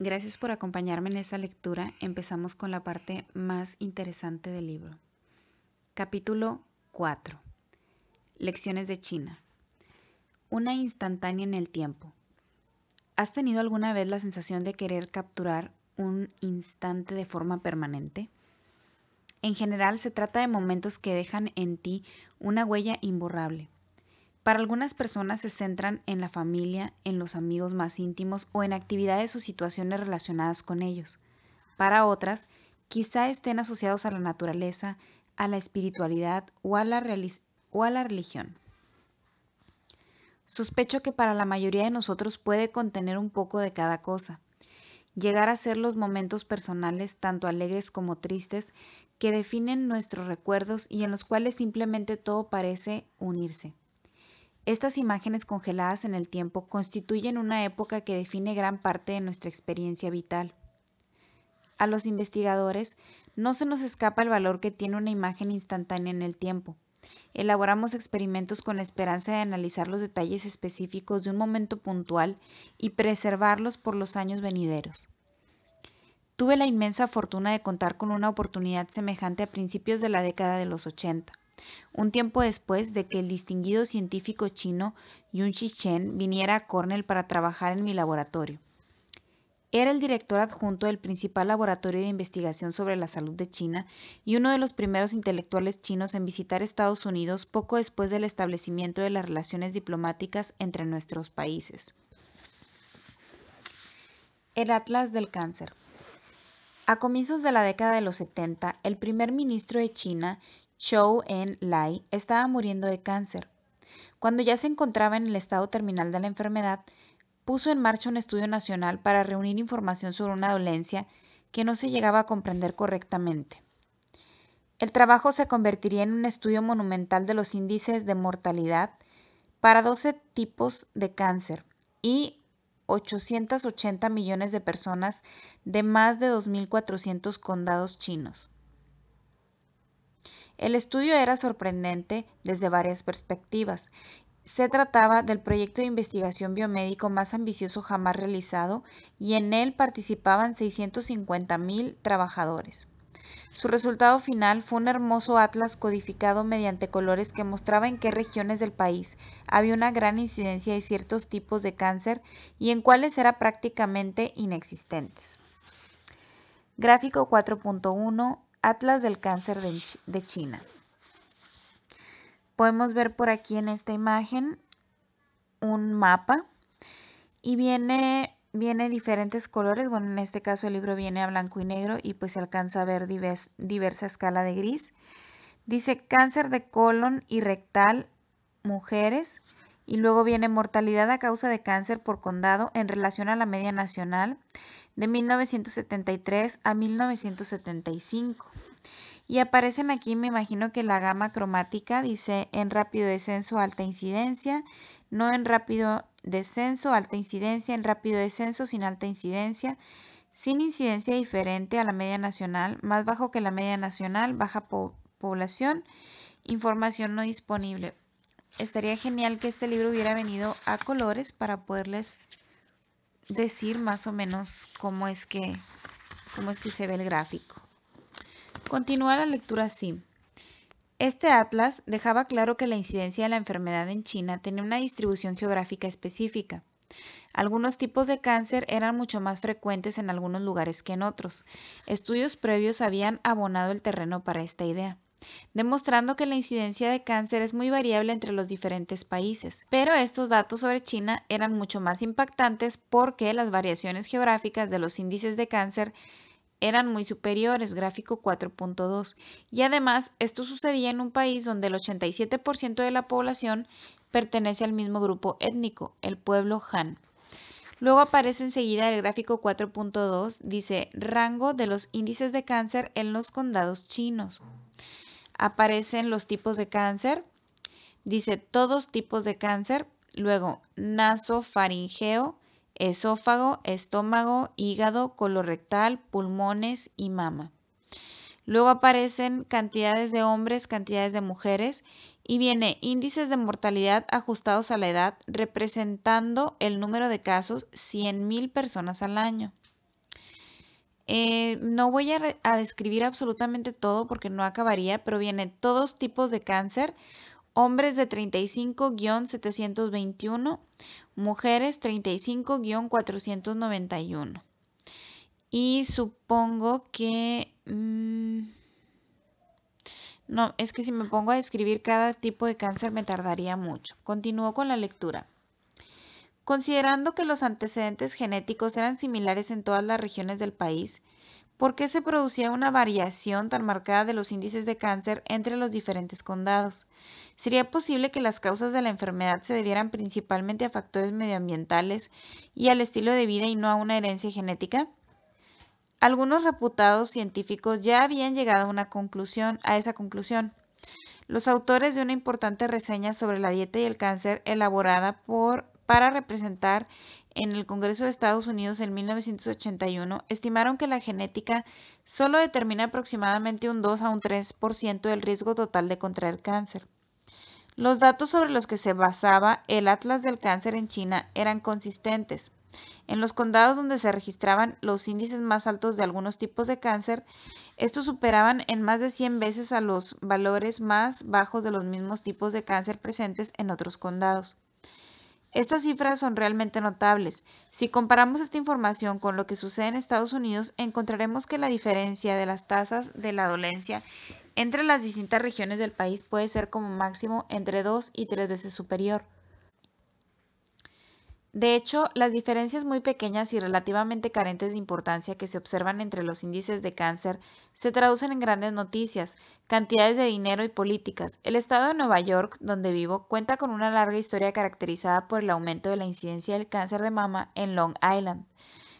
Gracias por acompañarme en esta lectura. Empezamos con la parte más interesante del libro. Capítulo 4. Lecciones de China. Una instantánea en el tiempo. ¿Has tenido alguna vez la sensación de querer capturar un instante de forma permanente? En general se trata de momentos que dejan en ti una huella imborrable, para algunas personas se centran en la familia, en los amigos más íntimos o en actividades o situaciones relacionadas con ellos. Para otras, quizá estén asociados a la naturaleza, a la espiritualidad o a la, religión. Sospecho que para la mayoría de nosotros puede contener un poco de cada cosa, llegar a ser los momentos personales, tanto alegres como tristes, que definen nuestros recuerdos y en los cuales simplemente todo parece unirse. Estas imágenes congeladas en el tiempo constituyen una época que define gran parte de nuestra experiencia vital. A los investigadores no se nos escapa el valor que tiene una imagen instantánea en el tiempo. Elaboramos experimentos con la esperanza de analizar los detalles específicos de un momento puntual y preservarlos por los años venideros. Tuve la inmensa fortuna de contar con una oportunidad semejante a principios de la década de los 80 un tiempo después de que el distinguido científico chino Yun Chen viniera a Cornell para trabajar en mi laboratorio. Era el director adjunto del principal laboratorio de investigación sobre la salud de China y uno de los primeros intelectuales chinos en visitar Estados Unidos poco después del establecimiento de las relaciones diplomáticas entre nuestros países. El Atlas del Cáncer. A comienzos de la década de los 70, el primer ministro de China, Zhou En-lai estaba muriendo de cáncer. Cuando ya se encontraba en el estado terminal de la enfermedad, puso en marcha un estudio nacional para reunir información sobre una dolencia que no se llegaba a comprender correctamente. El trabajo se convertiría en un estudio monumental de los índices de mortalidad para 12 tipos de cáncer y 880 millones de personas de más de 2.400 condados chinos. El estudio era sorprendente desde varias perspectivas. Se trataba del proyecto de investigación biomédico más ambicioso jamás realizado y en él participaban 650.000 trabajadores. Su resultado final fue un hermoso atlas codificado mediante colores que mostraba en qué regiones del país había una gran incidencia de ciertos tipos de cáncer y en cuáles era prácticamente inexistentes. Gráfico 4.1 Atlas del Cáncer de China. Podemos ver por aquí en esta imagen un mapa y viene, viene diferentes colores. Bueno, en este caso el libro viene a blanco y negro y pues se alcanza a ver diversa escala de gris. Dice cáncer de colon y rectal, mujeres. Y luego viene mortalidad a causa de cáncer por condado en relación a la media nacional de 1973 a 1975. Y aparecen aquí, me imagino que la gama cromática dice en rápido descenso, alta incidencia, no en rápido descenso, alta incidencia, en rápido descenso, sin alta incidencia, sin incidencia diferente a la media nacional, más bajo que la media nacional, baja población, información no disponible. Estaría genial que este libro hubiera venido a colores para poderles decir más o menos cómo es que, cómo es que se ve el gráfico. Continúa la lectura así. Este atlas dejaba claro que la incidencia de la enfermedad en China tenía una distribución geográfica específica. Algunos tipos de cáncer eran mucho más frecuentes en algunos lugares que en otros. Estudios previos habían abonado el terreno para esta idea demostrando que la incidencia de cáncer es muy variable entre los diferentes países. Pero estos datos sobre China eran mucho más impactantes porque las variaciones geográficas de los índices de cáncer eran muy superiores, gráfico 4.2, y además esto sucedía en un país donde el 87% de la población pertenece al mismo grupo étnico, el pueblo Han. Luego aparece enseguida el gráfico 4.2, dice rango de los índices de cáncer en los condados chinos aparecen los tipos de cáncer. Dice todos tipos de cáncer. Luego, nasofaringeo, esófago, estómago, hígado, colorectal, pulmones y mama. Luego aparecen cantidades de hombres, cantidades de mujeres y viene índices de mortalidad ajustados a la edad representando el número de casos 100.000 personas al año. Eh, no voy a, describir absolutamente todo porque no acabaría, pero viene todos tipos de cáncer. Hombres de 35-721, mujeres 35-491. Y supongo que... Mm, no, es que si me pongo a describir cada tipo de cáncer me tardaría mucho. Continúo con la lectura. Considerando que los antecedentes genéticos eran similares en todas las regiones del país, ¿por qué se producía una variación tan marcada de los índices de cáncer entre los diferentes condados? ¿Sería posible que las causas de la enfermedad se debieran principalmente a factores medioambientales y al estilo de vida y no a una herencia genética? Algunos reputados científicos ya habían llegado a una conclusión, a esa conclusión. Los autores de una importante reseña sobre la dieta y el cáncer elaborada por para representar en el Congreso de Estados Unidos en 1981 estimaron que la genética solo determina aproximadamente un 2 a un 3% del riesgo total de contraer cáncer. Los datos sobre los que se basaba el Atlas del Cáncer en China eran consistentes. En los condados donde se registraban los índices más altos de algunos tipos de cáncer, estos superaban en más de 100 veces a los valores más bajos de los mismos tipos de cáncer presentes en otros condados. Estas cifras son realmente notables. Si comparamos esta información con lo que sucede en Estados Unidos, encontraremos que la diferencia de las tasas de la dolencia entre las distintas regiones del país puede ser como máximo entre dos y tres veces superior. De hecho, las diferencias muy pequeñas y relativamente carentes de importancia que se observan entre los índices de cáncer se traducen en grandes noticias, cantidades de dinero y políticas. El estado de Nueva York, donde vivo, cuenta con una larga historia caracterizada por el aumento de la incidencia del cáncer de mama en Long Island.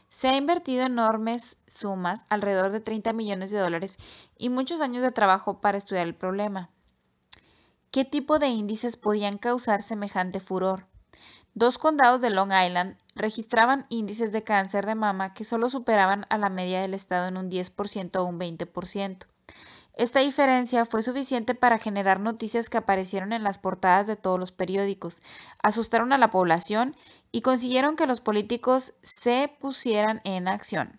Se ha invertido enormes sumas, alrededor de 30 millones de dólares, y muchos años de trabajo para estudiar el problema. ¿Qué tipo de índices podían causar semejante furor? Dos condados de Long Island registraban índices de cáncer de mama que solo superaban a la media del estado en un 10% o un 20%. Esta diferencia fue suficiente para generar noticias que aparecieron en las portadas de todos los periódicos, asustaron a la población y consiguieron que los políticos se pusieran en acción.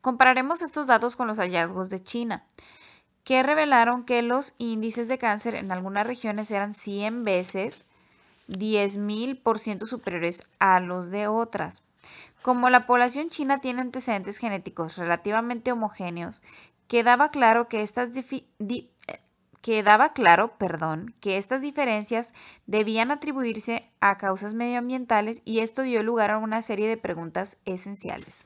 Compararemos estos datos con los hallazgos de China, que revelaron que los índices de cáncer en algunas regiones eran 100 veces 10.000% superiores a los de otras. Como la población china tiene antecedentes genéticos relativamente homogéneos, quedaba claro que estas, claro, perdón, que estas diferencias debían atribuirse a causas medioambientales y esto dio lugar a una serie de preguntas esenciales.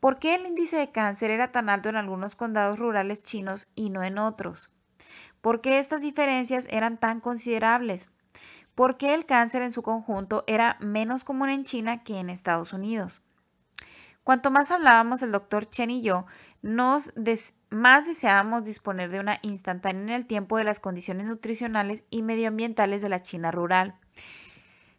¿Por qué el índice de cáncer era tan alto en algunos condados rurales chinos y no en otros? ¿Por qué estas diferencias eran tan considerables? por qué el cáncer en su conjunto era menos común en China que en Estados Unidos. Cuanto más hablábamos el doctor Chen y yo, nos más deseábamos disponer de una instantánea en el tiempo de las condiciones nutricionales y medioambientales de la China rural.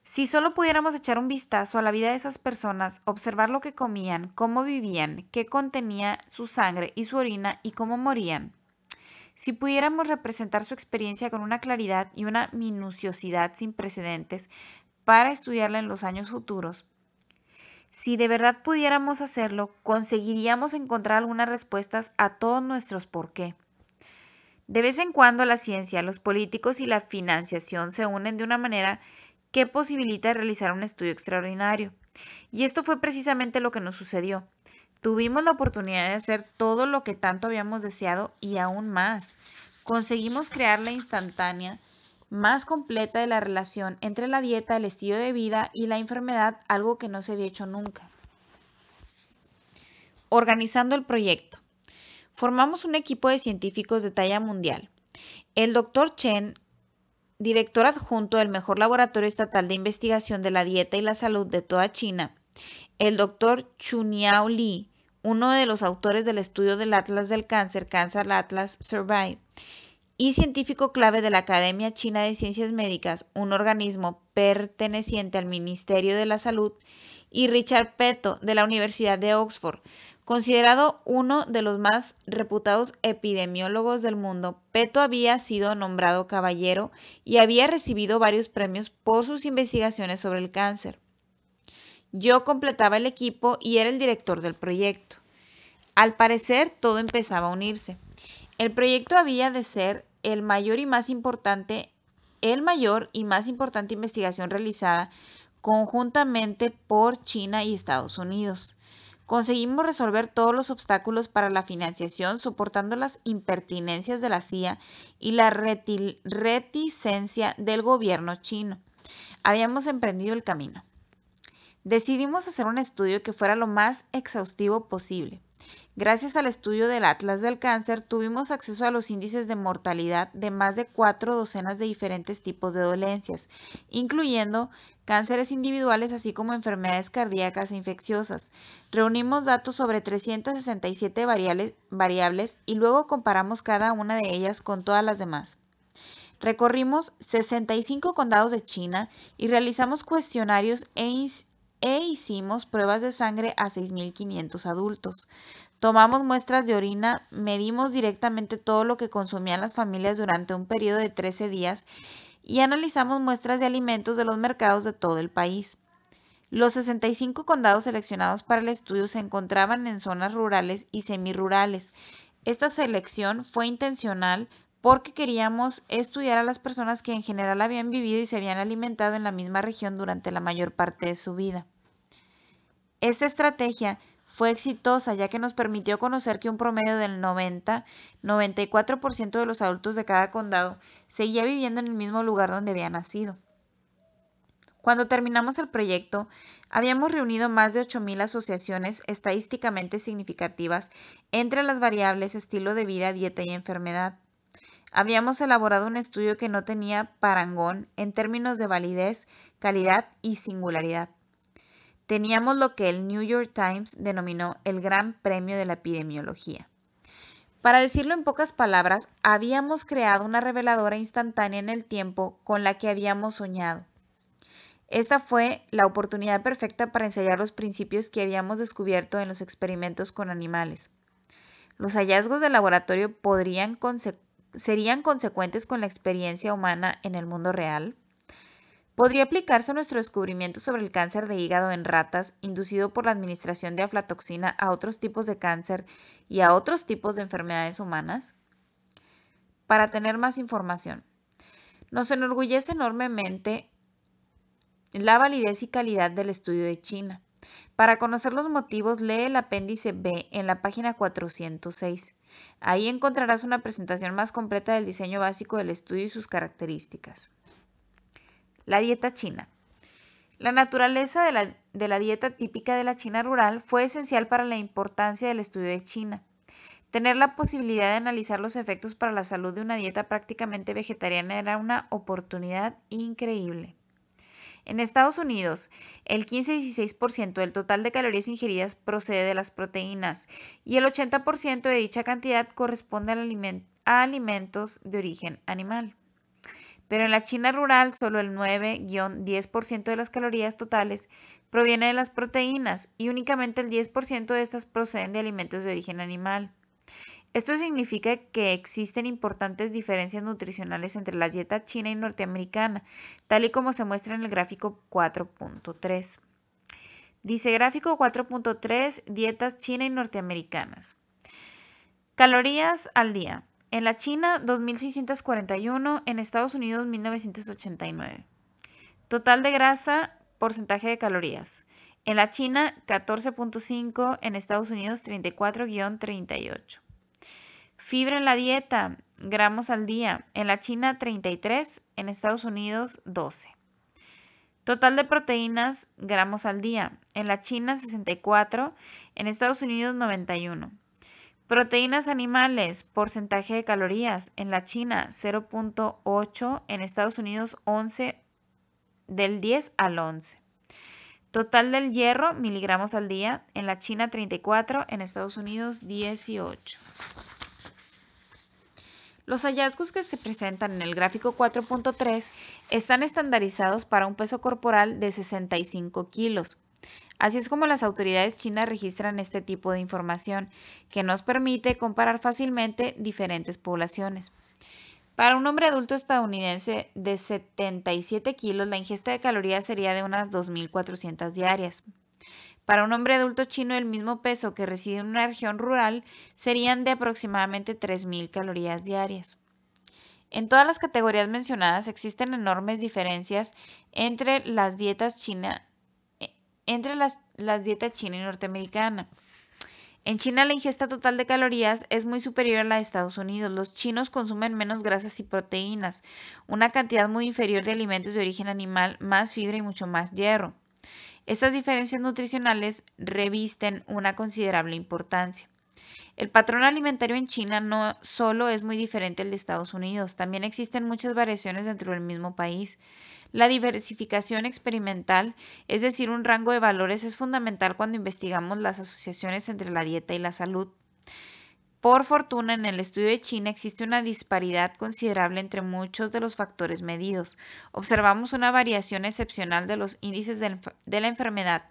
Si solo pudiéramos echar un vistazo a la vida de esas personas, observar lo que comían, cómo vivían, qué contenía su sangre y su orina y cómo morían, si pudiéramos representar su experiencia con una claridad y una minuciosidad sin precedentes para estudiarla en los años futuros, si de verdad pudiéramos hacerlo, conseguiríamos encontrar algunas respuestas a todos nuestros por qué. De vez en cuando la ciencia, los políticos y la financiación se unen de una manera que posibilita realizar un estudio extraordinario. Y esto fue precisamente lo que nos sucedió. Tuvimos la oportunidad de hacer todo lo que tanto habíamos deseado y aún más. Conseguimos crear la instantánea más completa de la relación entre la dieta, el estilo de vida y la enfermedad, algo que no se había hecho nunca. Organizando el proyecto. Formamos un equipo de científicos de talla mundial. El doctor Chen, director adjunto del mejor laboratorio estatal de investigación de la dieta y la salud de toda China, el doctor Chuniao Li, uno de los autores del estudio del Atlas del Cáncer, Cancer Atlas Survive, y científico clave de la Academia China de Ciencias Médicas, un organismo perteneciente al Ministerio de la Salud, y Richard Peto, de la Universidad de Oxford. Considerado uno de los más reputados epidemiólogos del mundo, Peto había sido nombrado caballero y había recibido varios premios por sus investigaciones sobre el cáncer. Yo completaba el equipo y era el director del proyecto. Al parecer, todo empezaba a unirse. El proyecto había de ser el mayor y más importante, el mayor y más importante investigación realizada conjuntamente por China y Estados Unidos. Conseguimos resolver todos los obstáculos para la financiación, soportando las impertinencias de la CIA y la reticencia del gobierno chino. Habíamos emprendido el camino. Decidimos hacer un estudio que fuera lo más exhaustivo posible. Gracias al estudio del Atlas del Cáncer tuvimos acceso a los índices de mortalidad de más de cuatro docenas de diferentes tipos de dolencias, incluyendo cánceres individuales así como enfermedades cardíacas e infecciosas. Reunimos datos sobre 367 variables y luego comparamos cada una de ellas con todas las demás. Recorrimos 65 condados de China y realizamos cuestionarios e e hicimos pruebas de sangre a 6.500 adultos. Tomamos muestras de orina, medimos directamente todo lo que consumían las familias durante un periodo de 13 días y analizamos muestras de alimentos de los mercados de todo el país. Los 65 condados seleccionados para el estudio se encontraban en zonas rurales y semirurales. Esta selección fue intencional porque queríamos estudiar a las personas que en general habían vivido y se habían alimentado en la misma región durante la mayor parte de su vida. Esta estrategia fue exitosa ya que nos permitió conocer que un promedio del 90-94% de los adultos de cada condado seguía viviendo en el mismo lugar donde había nacido. Cuando terminamos el proyecto, habíamos reunido más de 8.000 asociaciones estadísticamente significativas entre las variables estilo de vida, dieta y enfermedad. Habíamos elaborado un estudio que no tenía parangón en términos de validez, calidad y singularidad teníamos lo que el New York Times denominó el Gran Premio de la Epidemiología. Para decirlo en pocas palabras, habíamos creado una reveladora instantánea en el tiempo con la que habíamos soñado. Esta fue la oportunidad perfecta para ensayar los principios que habíamos descubierto en los experimentos con animales. Los hallazgos del laboratorio podrían serían consecuentes con la experiencia humana en el mundo real podría aplicarse nuestro descubrimiento sobre el cáncer de hígado en ratas inducido por la administración de aflatoxina a otros tipos de cáncer y a otros tipos de enfermedades humanas? Para tener más información, nos enorgullece enormemente la validez y calidad del estudio de China. Para conocer los motivos, lee el apéndice B en la página 406. Ahí encontrarás una presentación más completa del diseño básico del estudio y sus características. La dieta china. La naturaleza de la, dieta típica de la China rural fue esencial para la importancia del estudio de China. Tener la posibilidad de analizar los efectos para la salud de una dieta prácticamente vegetariana era una oportunidad increíble. En Estados Unidos, el 15-16% del total de calorías ingeridas procede de las proteínas y el 80% de dicha cantidad corresponde a alimentos de origen animal. Pero en la China rural solo el 9-10% de las calorías totales proviene de las proteínas y únicamente el 10% de estas proceden de alimentos de origen animal. Esto significa que existen importantes diferencias nutricionales entre la dieta china y norteamericana, tal y como se muestra en el gráfico 4.3. Dice gráfico 4.3, dietas china y norteamericanas. Calorías al día. En la China, 2.641. En Estados Unidos, 1.989. Total de grasa, porcentaje de calorías. En la China, 14.5. En Estados Unidos, 34-38. Fibra en la dieta, gramos al día. En la China, 33. En Estados Unidos, 12. Total de proteínas, gramos al día. En la China, 64. En Estados Unidos, 91. Proteínas animales, porcentaje de calorías. En la China 0.8, en Estados Unidos 11, del 10 al 11. Total del hierro, miligramos al día. En la China 34, en Estados Unidos 18. Los hallazgos que se presentan en el gráfico 4.3 están estandarizados para un peso corporal de 65 kilos, Así es como las autoridades chinas registran este tipo de información, que nos permite comparar fácilmente diferentes poblaciones. Para un hombre adulto estadounidense de 77 kilos, la ingesta de calorías sería de unas 2.400 diarias. Para un hombre adulto chino, del mismo peso que reside en una región rural serían de aproximadamente 3.000 calorías diarias. En todas las categorías mencionadas existen enormes diferencias entre las dietas chinas, entre las, dietas china y norteamericana. En China la ingesta total de calorías es muy superior a la de Estados Unidos. Los chinos consumen menos grasas y proteínas, una cantidad muy inferior de alimentos de origen animal, más fibra y mucho más hierro. Estas diferencias nutricionales revisten una considerable importancia. El patrón alimentario en China no solo es muy diferente al de Estados Unidos, también existen muchas variaciones dentro del mismo país. La diversificación experimental, es decir, un rango de valores, es fundamental cuando investigamos las asociaciones entre la dieta y la salud. Por fortuna, en el estudio de China existe una disparidad considerable entre muchos de los factores medidos. Observamos una variación excepcional de los índices de la enfermedad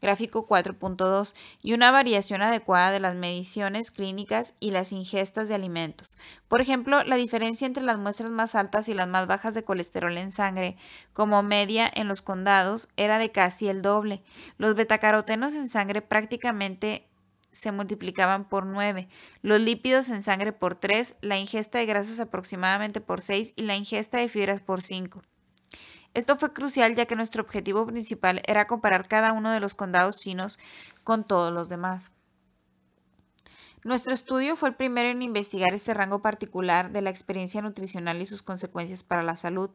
gráfico 4.2, y una variación adecuada de las mediciones clínicas y las ingestas de alimentos. Por ejemplo, la diferencia entre las muestras más altas y las más bajas de colesterol en sangre, como media en los condados, era de casi el doble. Los betacarotenos en sangre prácticamente se multiplicaban por 9, los lípidos en sangre por 3, la ingesta de grasas aproximadamente por 6 y la ingesta de fibras por 5. Esto fue crucial ya que nuestro objetivo principal era comparar cada uno de los condados chinos con todos los demás. Nuestro estudio fue el primero en investigar este rango particular de la experiencia nutricional y sus consecuencias para la salud.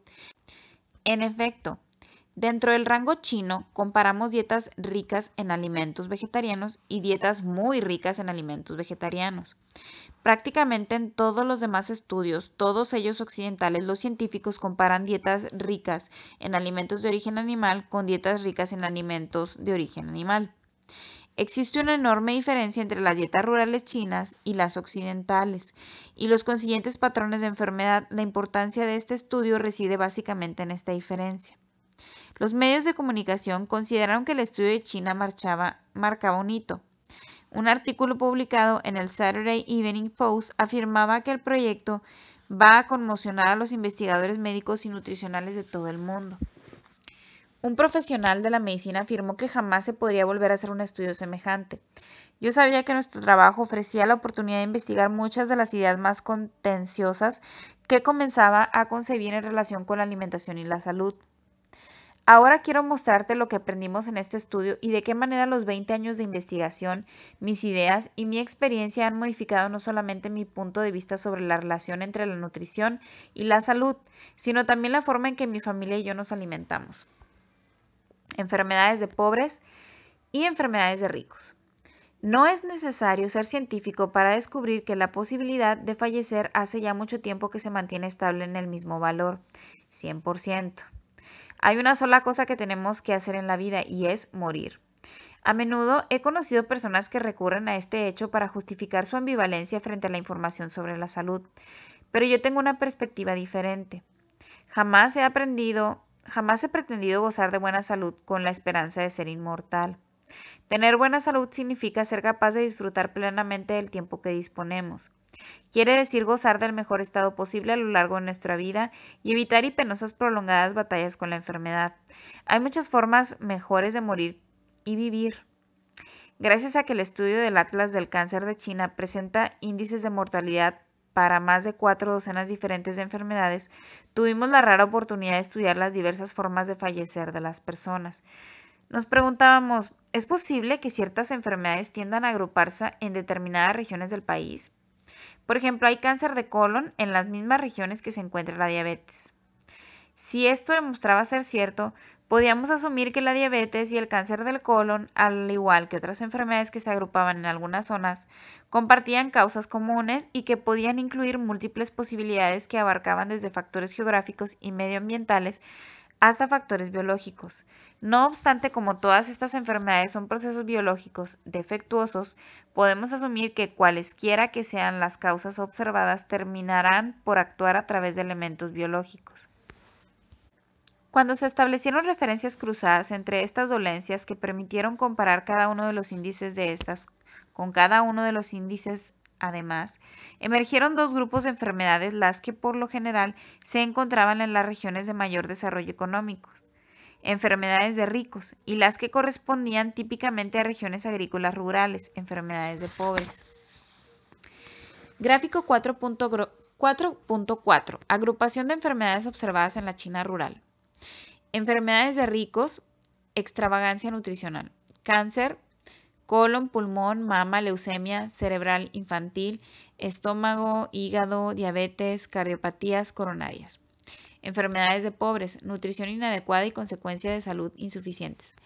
En efecto, Dentro del rango chino, comparamos dietas ricas en alimentos vegetarianos y dietas muy ricas en alimentos vegetarianos. Prácticamente en todos los demás estudios, todos ellos occidentales, los científicos comparan dietas ricas en alimentos de origen animal con dietas ricas en alimentos de origen animal. Existe una enorme diferencia entre las dietas rurales chinas y las occidentales, y los consiguientes patrones de enfermedad, la importancia de este estudio reside básicamente en esta diferencia. Los medios de comunicación consideraron que el estudio de China marcaba un hito. Un artículo publicado en el Saturday Evening Post afirmaba que el proyecto va a conmocionar a los investigadores médicos y nutricionales de todo el mundo. Un profesional de la medicina afirmó que jamás se podría volver a hacer un estudio semejante. Yo sabía que nuestro trabajo ofrecía la oportunidad de investigar muchas de las ideas más contenciosas que comenzaba a concebir en relación con la alimentación y la salud. Ahora quiero mostrarte lo que aprendimos en este estudio y de qué manera los 20 años de investigación, mis ideas y mi experiencia han modificado no solamente mi punto de vista sobre la relación entre la nutrición y la salud, sino también la forma en que mi familia y yo nos alimentamos. Enfermedades de pobres y enfermedades de ricos. No es necesario ser científico para descubrir que la posibilidad de fallecer hace ya mucho tiempo que se mantiene estable en el mismo valor, 100%. Hay una sola cosa que tenemos que hacer en la vida y es morir. A menudo he conocido personas que recurren a este hecho para justificar su ambivalencia frente a la información sobre la salud, pero yo tengo una perspectiva diferente. Jamás he aprendido, jamás he pretendido gozar de buena salud con la esperanza de ser inmortal. Tener buena salud significa ser capaz de disfrutar plenamente del tiempo que disponemos. Quiere decir gozar del mejor estado posible a lo largo de nuestra vida y evitar y penosas prolongadas batallas con la enfermedad. Hay muchas formas mejores de morir y vivir. Gracias a que el estudio del Atlas del Cáncer de China presenta índices de mortalidad para más de cuatro docenas diferentes de enfermedades, tuvimos la rara oportunidad de estudiar las diversas formas de fallecer de las personas. Nos preguntábamos, ¿es posible que ciertas enfermedades tiendan a agruparse en determinadas regiones del país? Por ejemplo, hay cáncer de colon en las mismas regiones que se encuentra la diabetes. Si esto demostraba ser cierto, podíamos asumir que la diabetes y el cáncer del colon, al igual que otras enfermedades que se agrupaban en algunas zonas, compartían causas comunes y que podían incluir múltiples posibilidades que abarcaban desde factores geográficos y medioambientales hasta factores biológicos. No obstante, como todas estas enfermedades son procesos biológicos defectuosos, podemos asumir que cualesquiera que sean las causas observadas terminarán por actuar a través de elementos biológicos. Cuando se establecieron referencias cruzadas entre estas dolencias que permitieron comparar cada uno de los índices de estas con cada uno de los índices además, emergieron dos grupos de enfermedades, las que por lo general se encontraban en las regiones de mayor desarrollo económico, enfermedades de ricos, y las que correspondían típicamente a regiones agrícolas rurales, enfermedades de pobres. Gráfico 4.4. Agrupación de enfermedades observadas en la China rural. Enfermedades de ricos, extravagancia nutricional, cáncer, colon, pulmón, mama, leucemia cerebral infantil, estómago, hígado, diabetes, cardiopatías coronarias. Enfermedades de pobres, nutrición inadecuada y consecuencia de salud insuficientes.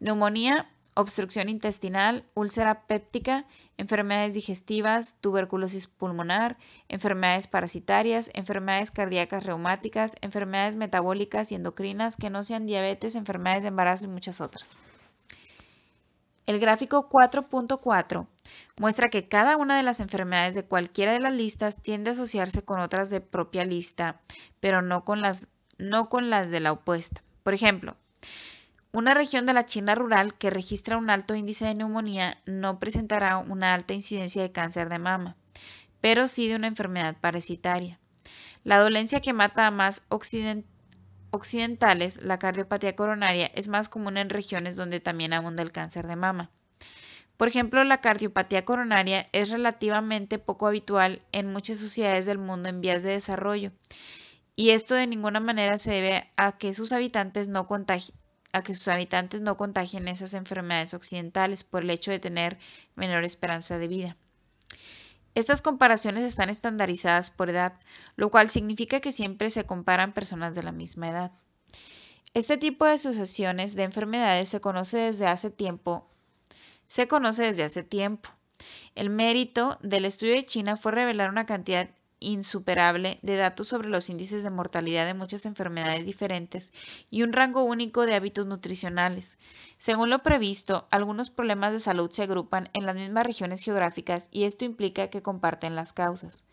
Neumonía, obstrucción intestinal, úlcera péptica, enfermedades digestivas, tuberculosis pulmonar, enfermedades parasitarias, enfermedades cardíacas reumáticas, enfermedades metabólicas y endocrinas que no sean diabetes, enfermedades de embarazo y muchas otras. El gráfico 4.4 muestra que cada una de las enfermedades de cualquiera de las listas tiende a asociarse con otras de propia lista, pero no con las, no con las de la opuesta. Por ejemplo, una región de la China rural que registra un alto índice de neumonía no presentará una alta incidencia de cáncer de mama, pero sí de una enfermedad parasitaria. La dolencia que mata a más occidentales occidentales, la cardiopatía coronaria es más común en regiones donde también abunda el cáncer de mama. Por ejemplo, la cardiopatía coronaria es relativamente poco habitual en muchas sociedades del mundo en vías de desarrollo, y esto de ninguna manera se debe a que sus habitantes no contagien a que sus habitantes no esas enfermedades occidentales por el hecho de tener menor esperanza de vida. Estas comparaciones están estandarizadas por edad, lo cual significa que siempre se comparan personas de la misma edad. Este tipo de sucesiones de enfermedades se conoce desde hace tiempo. Se conoce desde hace tiempo. El mérito del estudio de China fue revelar una cantidad insuperable de datos sobre los índices de mortalidad de muchas enfermedades diferentes y un rango único de hábitos nutricionales. Según lo previsto, algunos problemas de salud se agrupan en las mismas regiones geográficas y esto implica que comparten las causas.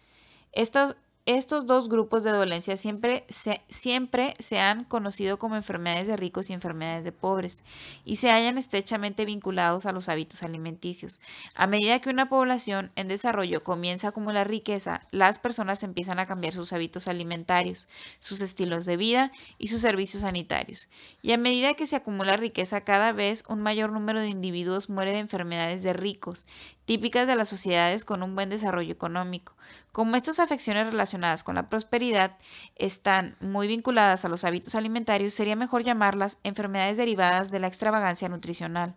Estas estos dos grupos de dolencias siempre se, siempre se han conocido como enfermedades de ricos y enfermedades de pobres y se hallan estrechamente vinculados a los hábitos alimenticios. A medida que una población en desarrollo comienza a acumular riqueza, las personas empiezan a cambiar sus hábitos alimentarios, sus estilos de vida y sus servicios sanitarios. Y a medida que se acumula riqueza cada vez un mayor número de individuos muere de enfermedades de ricos, típicas de las sociedades con un buen desarrollo económico. Como estas afecciones relacionadas con la prosperidad están muy vinculadas a los hábitos alimentarios, sería mejor llamarlas enfermedades derivadas de la extravagancia nutricional.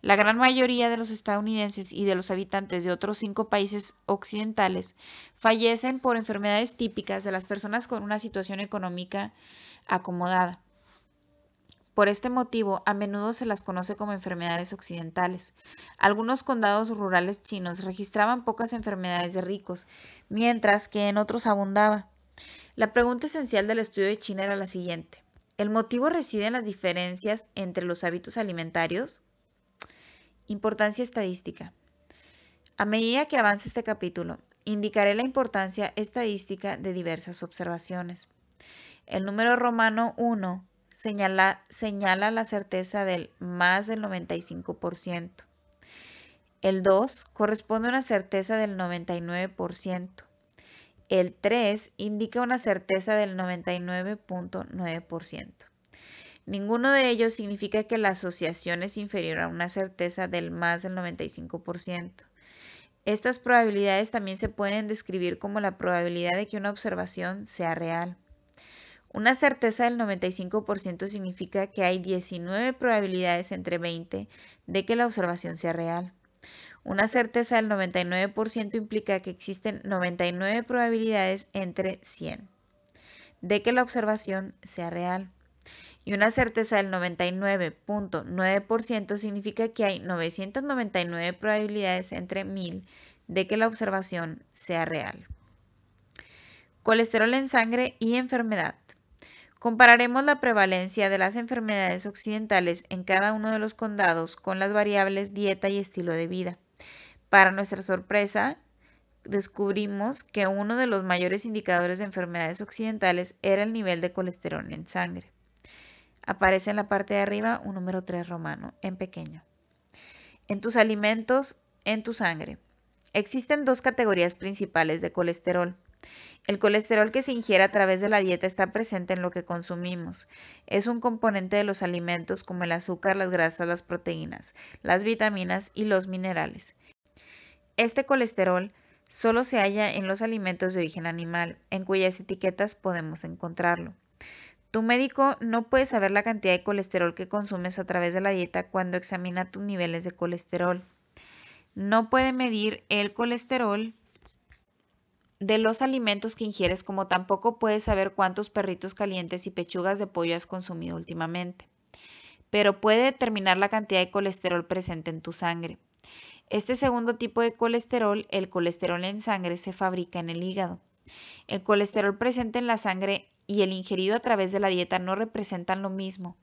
La gran mayoría de los estadounidenses y de los habitantes de otros cinco países occidentales fallecen por enfermedades típicas de las personas con una situación económica acomodada. Por este motivo, a menudo se las conoce como enfermedades occidentales. Algunos condados rurales chinos registraban pocas enfermedades de ricos, mientras que en otros abundaba. La pregunta esencial del estudio de China era la siguiente. ¿El motivo reside en las diferencias entre los hábitos alimentarios? Importancia estadística. A medida que avance este capítulo, indicaré la importancia estadística de diversas observaciones. El número romano 1 señala, la certeza del más del 95%. El 2 corresponde a una certeza del 99%. El 3 indica una certeza del 99.9%. Ninguno de ellos significa que la asociación es inferior a una certeza del más del 95%. Estas probabilidades también se pueden describir como la probabilidad de que una observación sea real. Una certeza del 95% significa que hay 19 probabilidades entre 20 de que la observación sea real. Una certeza del 99% implica que existen 99 probabilidades entre 100 de que la observación sea real. Y una certeza del 99.9% significa que hay 999 probabilidades entre 1000 de que la observación sea real. Colesterol en sangre y enfermedad. Compararemos la prevalencia de las enfermedades occidentales en cada uno de los condados con las variables dieta y estilo de vida. Para nuestra sorpresa, descubrimos que uno de los mayores indicadores de enfermedades occidentales era el nivel de colesterol en sangre. Aparece en la parte de arriba un número 3 romano, en pequeño. En tus alimentos, en tu sangre. Existen dos categorías principales de colesterol, el colesterol que se ingiere a través de la dieta está presente en lo que consumimos. Es un componente de los alimentos como el azúcar, las grasas, las proteínas, las vitaminas y los minerales. Este colesterol solo se halla en los alimentos de origen animal, en cuyas etiquetas podemos encontrarlo. Tu médico no puede saber la cantidad de colesterol que consumes a través de la dieta cuando examina tus niveles de colesterol. No puede medir el colesterol de los alimentos que ingieres, como tampoco puedes saber cuántos perritos calientes y pechugas de pollo has consumido últimamente. Pero puede determinar la cantidad de colesterol presente en tu sangre. Este segundo tipo de colesterol, el colesterol en sangre, se fabrica en el hígado. El colesterol presente en la sangre y el ingerido a través de la dieta no representan lo mismo,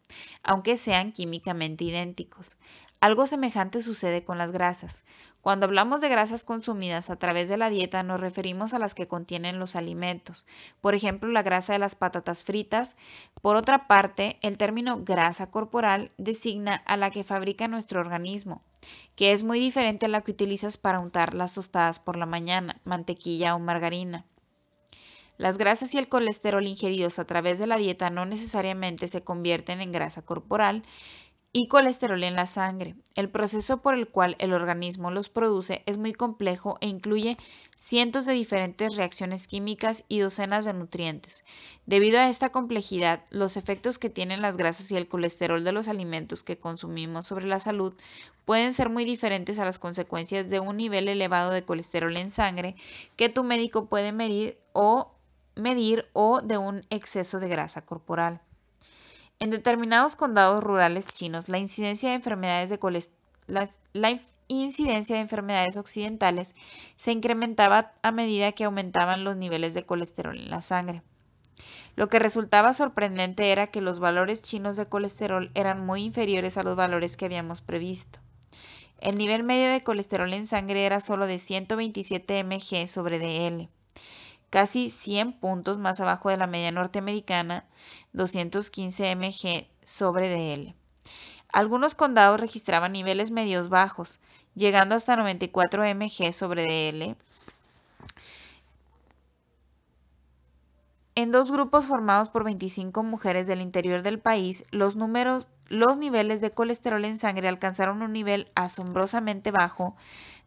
aunque sean químicamente idénticos. Algo semejante sucede con las grasas. Cuando hablamos de grasas consumidas a través de la dieta nos referimos a las que contienen los alimentos, por ejemplo la grasa de las patatas fritas. Por otra parte, el término grasa corporal designa a la que fabrica nuestro organismo, que es muy diferente a la que utilizas para untar las tostadas por la mañana, mantequilla o margarina. Las grasas y el colesterol ingeridos a través de la dieta no necesariamente se convierten en grasa corporal y colesterol en la sangre. El proceso por el cual el organismo los produce es muy complejo e incluye cientos de diferentes reacciones químicas y docenas de nutrientes. Debido a esta complejidad, los efectos que tienen las grasas y el colesterol de los alimentos que consumimos sobre la salud pueden ser muy diferentes a las consecuencias de un nivel elevado de colesterol en sangre que tu médico puede medir o medir o de un exceso de grasa corporal. En determinados condados rurales chinos, la incidencia de enfermedades occidentales se incrementaba a medida que aumentaban los niveles de colesterol en la sangre. Lo que resultaba sorprendente era que los valores chinos de colesterol eran muy inferiores a los valores que habíamos previsto. El nivel medio de colesterol en sangre era solo de 127 mg sobre DL casi 100 puntos más abajo de la media norteamericana, 215 mg sobre DL. Algunos condados registraban niveles medios bajos, llegando hasta 94 mg sobre DL. En dos grupos formados por 25 mujeres del interior del país, los números los niveles de colesterol en sangre alcanzaron un nivel asombrosamente bajo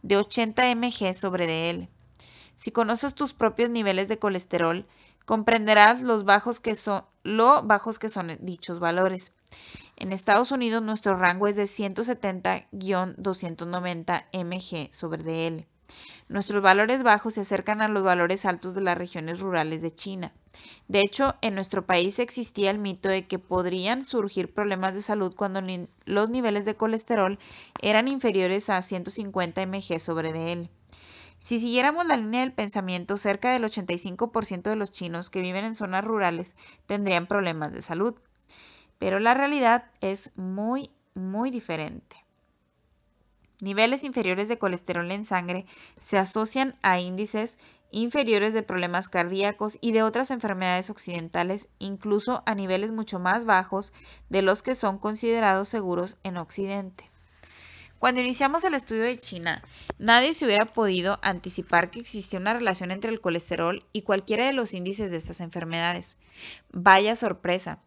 de 80 mg sobre DL. Si conoces tus propios niveles de colesterol, comprenderás los bajos que son, lo bajos que son dichos valores. En Estados Unidos nuestro rango es de 170-290 mg sobre DL. Nuestros valores bajos se acercan a los valores altos de las regiones rurales de China. De hecho, en nuestro país existía el mito de que podrían surgir problemas de salud cuando los niveles de colesterol eran inferiores a 150 mg sobre DL. Si siguiéramos la línea del pensamiento, cerca del 85% de los chinos que viven en zonas rurales tendrían problemas de salud. Pero la realidad es muy, muy diferente. Niveles inferiores de colesterol en sangre se asocian a índices inferiores de problemas cardíacos y de otras enfermedades occidentales, incluso a niveles mucho más bajos de los que son considerados seguros en Occidente. Cuando iniciamos el estudio de China, nadie se hubiera podido anticipar que existía una relación entre el colesterol y cualquiera de los índices de estas enfermedades. Vaya sorpresa.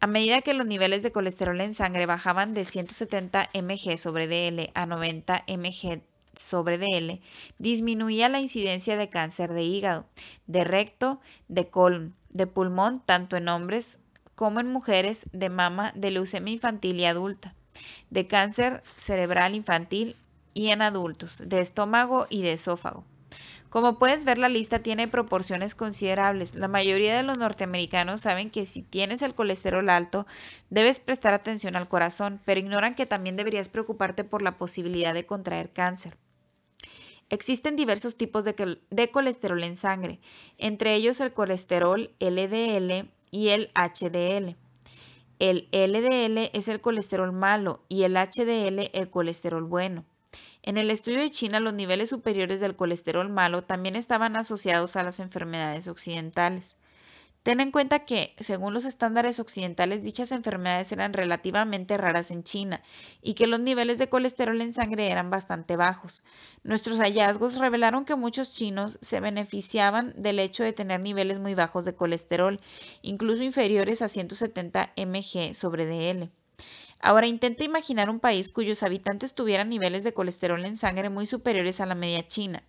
A medida que los niveles de colesterol en sangre bajaban de 170 mg sobre DL a 90 mg sobre DL, disminuía la incidencia de cáncer de hígado, de recto, de colon, de pulmón, tanto en hombres como en mujeres, de mama, de leucemia infantil y adulta de cáncer cerebral infantil y en adultos, de estómago y de esófago. Como puedes ver, la lista tiene proporciones considerables. La mayoría de los norteamericanos saben que si tienes el colesterol alto, debes prestar atención al corazón, pero ignoran que también deberías preocuparte por la posibilidad de contraer cáncer. Existen diversos tipos de, colesterol en sangre, entre ellos el colesterol LDL y el HDL. El LDL es el colesterol malo y el HDL el colesterol bueno. En el estudio de China, los niveles superiores del colesterol malo también estaban asociados a las enfermedades occidentales. Ten en cuenta que, según los estándares occidentales, dichas enfermedades eran relativamente raras en China y que los niveles de colesterol en sangre eran bastante bajos. Nuestros hallazgos revelaron que muchos chinos se beneficiaban del hecho de tener niveles muy bajos de colesterol, incluso inferiores a 170 mg sobre DL. Ahora intenta imaginar un país cuyos habitantes tuvieran niveles de colesterol en sangre muy superiores a la media china.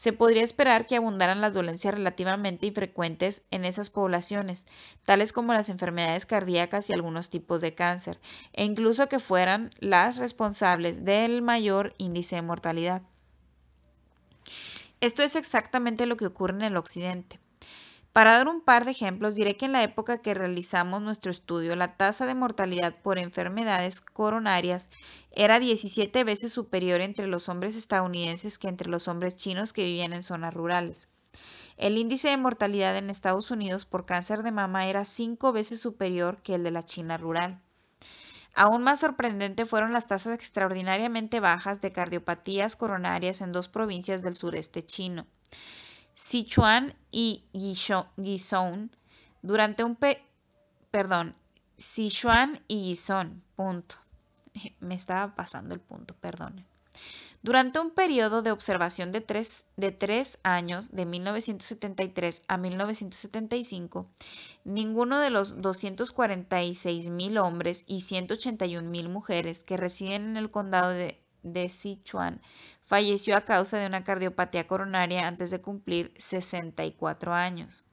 Se podría esperar que abundaran las dolencias relativamente infrecuentes en esas poblaciones, tales como las enfermedades cardíacas y algunos tipos de cáncer, e incluso que fueran las responsables del mayor índice de mortalidad. Esto es exactamente lo que ocurre en el Occidente. Para dar un par de ejemplos, diré que en la época que realizamos nuestro estudio, la tasa de mortalidad por enfermedades coronarias era 17 veces superior entre los hombres estadounidenses que entre los hombres chinos que vivían en zonas rurales. El índice de mortalidad en Estados Unidos por cáncer de mama era 5 veces superior que el de la China rural. Aún más sorprendente fueron las tasas extraordinariamente bajas de cardiopatías coronarias en dos provincias del sureste chino. Sichuan y Guizhou durante un perdón, Sichuan y punto. Me estaba pasando el punto, perdón. Durante un periodo de observación de tres, de tres años, de 1973 a 1975, ninguno de los mil hombres y 181.000 mujeres que residen en el condado de, de Sichuan falleció a causa de una cardiopatía coronaria antes de cumplir 64 años.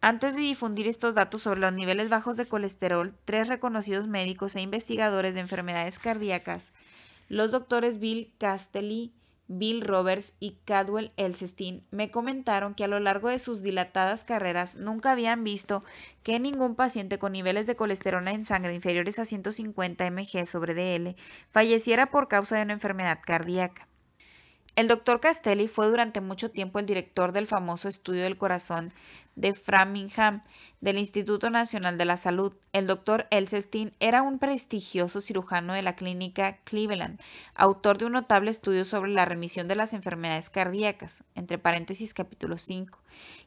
Antes de difundir estos datos sobre los niveles bajos de colesterol, tres reconocidos médicos e investigadores de enfermedades cardíacas, los doctores Bill Castelli, Bill Roberts y Cadwell Elsestin, me comentaron que a lo largo de sus dilatadas carreras nunca habían visto que ningún paciente con niveles de colesterol en sangre inferiores a 150 mg sobre DL falleciera por causa de una enfermedad cardíaca. El doctor Castelli fue durante mucho tiempo el director del famoso estudio del corazón de Framingham del Instituto Nacional de la Salud. El doctor Elsestin era un prestigioso cirujano de la clínica Cleveland, autor de un notable estudio sobre la remisión de las enfermedades cardíacas, entre paréntesis capítulo 5.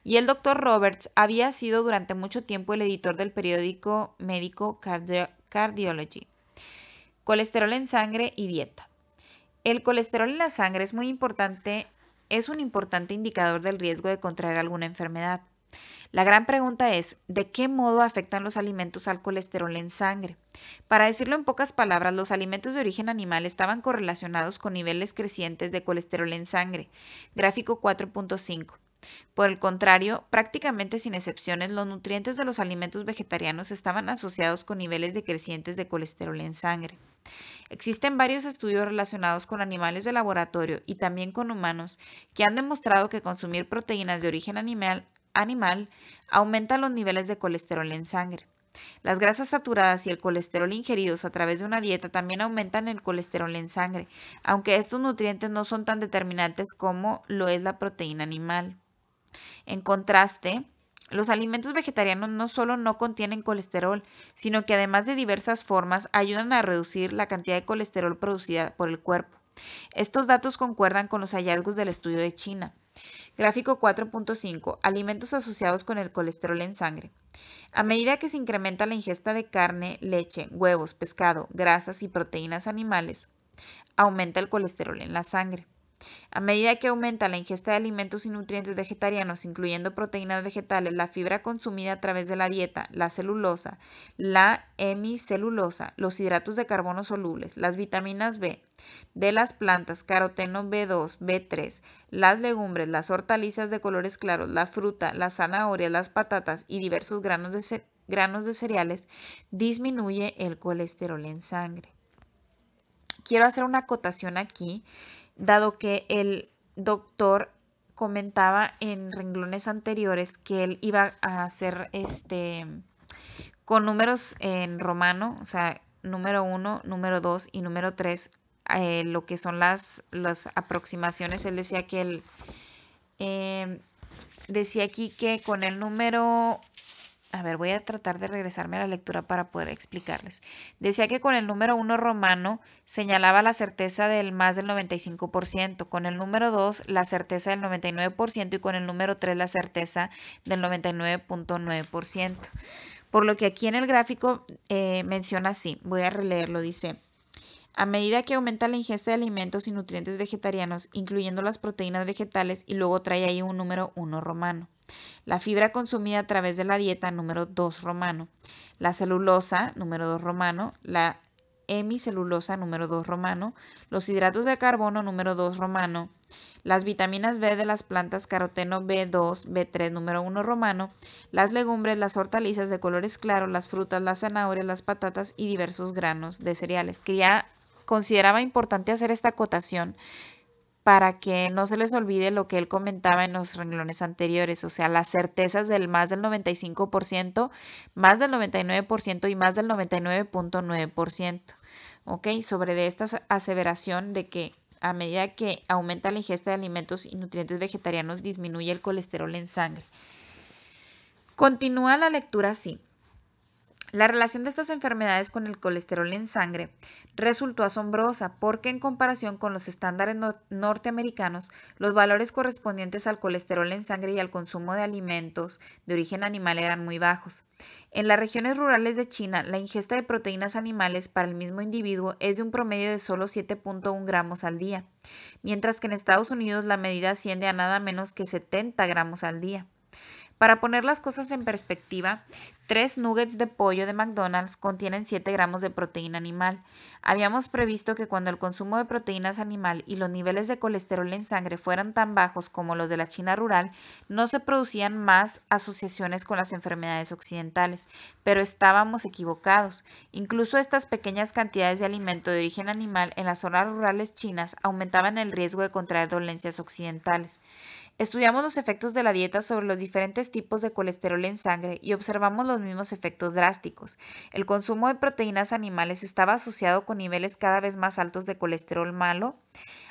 Y el doctor Roberts había sido durante mucho tiempo el editor del periódico médico Cardiology, Colesterol en Sangre y Dieta. El colesterol en la sangre es muy importante, es un importante indicador del riesgo de contraer alguna enfermedad. La gran pregunta es, ¿de qué modo afectan los alimentos al colesterol en sangre? Para decirlo en pocas palabras, los alimentos de origen animal estaban correlacionados con niveles crecientes de colesterol en sangre, gráfico 4.5. Por el contrario, prácticamente sin excepciones, los nutrientes de los alimentos vegetarianos estaban asociados con niveles decrecientes de colesterol en sangre. Existen varios estudios relacionados con animales de laboratorio y también con humanos que han demostrado que consumir proteínas de origen animal, aumenta los niveles de colesterol en sangre. Las grasas saturadas y el colesterol ingeridos a través de una dieta también aumentan el colesterol en sangre, aunque estos nutrientes no son tan determinantes como lo es la proteína animal. En contraste, los alimentos vegetarianos no solo no contienen colesterol, sino que además de diversas formas ayudan a reducir la cantidad de colesterol producida por el cuerpo. Estos datos concuerdan con los hallazgos del estudio de China. Gráfico 4.5. Alimentos asociados con el colesterol en sangre. A medida que se incrementa la ingesta de carne, leche, huevos, pescado, grasas y proteínas animales, aumenta el colesterol en la sangre. A medida que aumenta la ingesta de alimentos y nutrientes vegetarianos, incluyendo proteínas vegetales, la fibra consumida a través de la dieta, la celulosa, la hemicelulosa, los hidratos de carbono solubles, las vitaminas B de las plantas, caroteno B2, B3, las legumbres, las hortalizas de colores claros, la fruta, las zanahorias, las patatas y diversos granos de, granos de cereales, disminuye el colesterol en sangre quiero hacer una acotación aquí dado que el doctor comentaba en renglones anteriores que él iba a hacer este con números en romano, o sea, número 1, número 2 y número 3, eh, lo que son las, las, aproximaciones. Él decía que él eh, decía aquí que con el número a ver, voy a tratar de regresarme a la lectura para poder explicarles. Decía que con el número 1 romano señalaba la certeza del más del 95%, con el número 2 la certeza del 99% y con el número 3 la certeza del 99.9%. Por lo que aquí en el gráfico eh, menciona así, voy a releerlo, dice, a medida que aumenta la ingesta de alimentos y nutrientes vegetarianos, incluyendo las proteínas vegetales, y luego trae ahí un número 1 romano. La fibra consumida a través de la dieta, número 2 romano. La celulosa, número 2 romano. La hemicelulosa, número 2 romano. Los hidratos de carbono, número 2 romano. Las vitaminas B de las plantas, caroteno B2, B3, número 1 romano. Las legumbres, las hortalizas de colores claros, las frutas, las zanahorias, las patatas y diversos granos de cereales consideraba importante hacer esta acotación para que no se les olvide lo que él comentaba en los renglones anteriores, o sea, las certezas del más del 95%, más del 99% y más del 99.9%. ¿Ok? Sobre de esta aseveración de que a medida que aumenta la ingesta de alimentos y nutrientes vegetarianos, disminuye el colesterol en sangre. Continúa la lectura así. La relación de estas enfermedades con el colesterol en sangre resultó asombrosa porque en comparación con los estándares norteamericanos, los valores correspondientes al colesterol en sangre y al consumo de alimentos de origen animal eran muy bajos. En las regiones rurales de China, la ingesta de proteínas animales para el mismo individuo es de un promedio de solo 7.1 gramos al día, mientras que en Estados Unidos la medida asciende a nada menos que 70 gramos al día. Para poner las cosas en perspectiva, tres nuggets de pollo de McDonald's contienen 7 gramos de proteína animal. Habíamos previsto que cuando el consumo de proteínas animal y los niveles de colesterol en sangre fueran tan bajos como los de la China rural, no se producían más asociaciones con las enfermedades occidentales, pero estábamos equivocados. Incluso estas pequeñas cantidades de alimento de origen animal en las zonas rurales chinas aumentaban el riesgo de contraer dolencias occidentales. Estudiamos los efectos de la dieta sobre los diferentes tipos de colesterol en sangre y observamos los mismos efectos drásticos. El consumo de proteínas animales estaba asociado con niveles cada vez más altos de colesterol malo.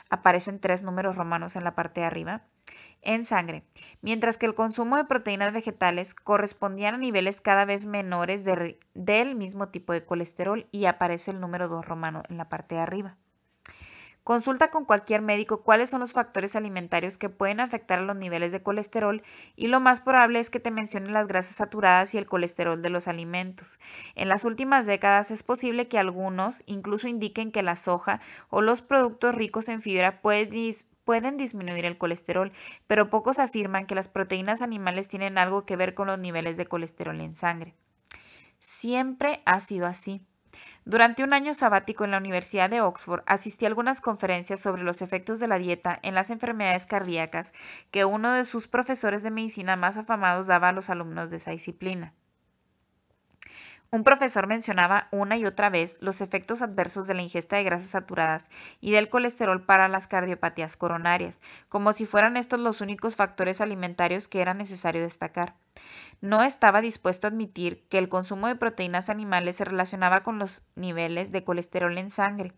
Aparecen tres números romanos en la parte de arriba en sangre, mientras que el consumo de proteínas vegetales correspondían a niveles cada vez menores del mismo tipo de colesterol y aparece el número 2 romano en la parte de arriba. Consulta con cualquier médico cuáles son los factores alimentarios que pueden afectar a los niveles de colesterol y lo más probable es que te mencionen las grasas saturadas y el colesterol de los alimentos. En las últimas décadas es posible que algunos incluso indiquen que la soja o los productos ricos en fibra pueden, pueden disminuir el colesterol, pero pocos afirman que las proteínas animales tienen algo que ver con los niveles de colesterol en sangre. Siempre ha sido así. Durante un año sabático en la Universidad de Oxford asistí a algunas conferencias sobre los efectos de la dieta en las enfermedades cardíacas que uno de sus profesores de medicina más afamados daba a los alumnos de esa disciplina. Un profesor mencionaba una y otra vez los efectos adversos de la ingesta de grasas saturadas y del colesterol para las cardiopatías coronarias, como si fueran estos los únicos factores alimentarios que era necesario destacar. No estaba dispuesto a admitir que el consumo de proteínas animales se relacionaba con los niveles de colesterol en sangre,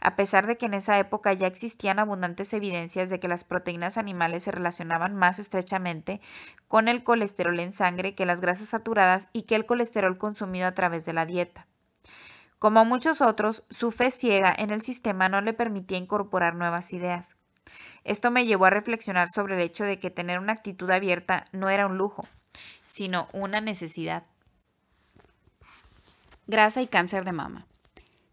a pesar de que en esa época ya existían abundantes evidencias de que las proteínas animales se relacionaban más estrechamente con el colesterol en sangre que las grasas saturadas y que el colesterol consumido a través de la dieta. Como muchos otros, su fe ciega en el sistema no le permitía incorporar nuevas ideas. Esto me llevó a reflexionar sobre el hecho de que tener una actitud abierta no era un lujo, sino una necesidad. Grasa y cáncer de mama.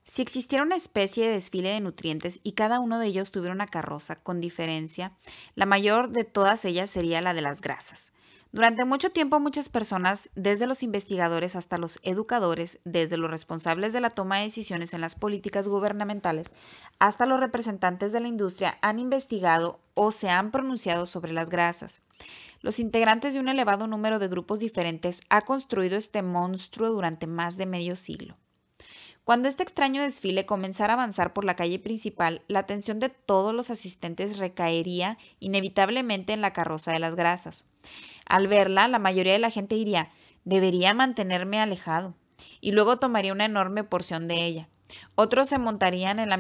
Si existiera una especie de desfile de nutrientes y cada uno de ellos tuviera una carroza, con diferencia, la mayor de todas ellas sería la de las grasas. Durante mucho tiempo muchas personas, desde los investigadores hasta los educadores, desde los responsables de la toma de decisiones en las políticas gubernamentales, hasta los representantes de la industria, han investigado o se han pronunciado sobre las grasas. Los integrantes de un elevado número de grupos diferentes ha construido este monstruo durante más de medio siglo. Cuando este extraño desfile comenzara a avanzar por la calle principal, la atención de todos los asistentes recaería inevitablemente en la carroza de las grasas. Al verla, la mayoría de la gente diría, debería mantenerme alejado, y luego tomaría una enorme porción de ella. Otros se montarían en la,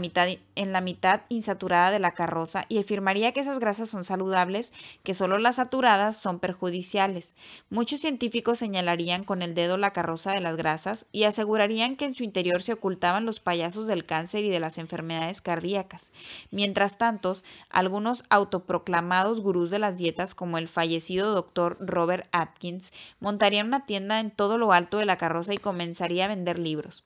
mitad, insaturada de la carroza y afirmaría que esas grasas son saludables, que solo las saturadas son perjudiciales. Muchos científicos señalarían con el dedo la carroza de las grasas y asegurarían que en su interior se ocultaban los payasos del cáncer y de las enfermedades cardíacas. Mientras tanto, algunos autoproclamados gurús de las dietas, como el fallecido doctor Robert Atkins, montarían una tienda en todo lo alto de la carroza y comenzaría a vender libros.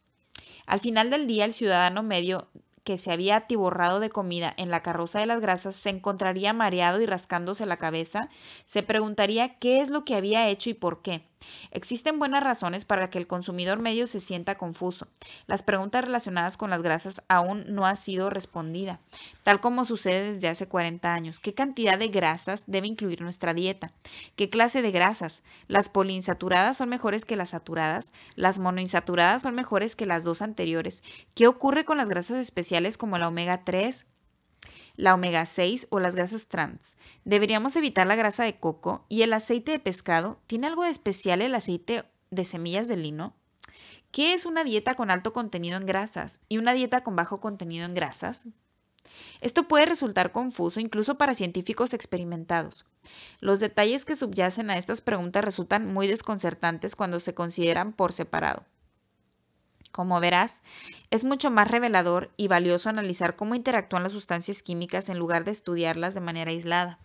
Al final del día, el ciudadano medio que se había atiborrado de comida en la carroza de las grasas se encontraría mareado y rascándose la cabeza, se preguntaría qué es lo que había hecho y por qué. Existen buenas razones para que el consumidor medio se sienta confuso. Las preguntas relacionadas con las grasas aún no han sido respondidas, tal como sucede desde hace 40 años. ¿Qué cantidad de grasas debe incluir nuestra dieta? ¿Qué clase de grasas? ¿Las poliinsaturadas son mejores que las saturadas? ¿Las monoinsaturadas son mejores que las dos anteriores? ¿Qué ocurre con las grasas especiales como la omega 3, la omega 6 o las grasas trans. Deberíamos evitar la grasa de coco y el aceite de pescado. ¿Tiene algo de especial el aceite de semillas de lino? ¿Qué es una dieta con alto contenido en grasas y una dieta con bajo contenido en grasas? Esto puede resultar confuso incluso para científicos experimentados. Los detalles que subyacen a estas preguntas resultan muy desconcertantes cuando se consideran por separado. Como verás, es mucho más revelador y valioso analizar cómo interactúan las sustancias químicas en lugar de estudiarlas de manera aislada.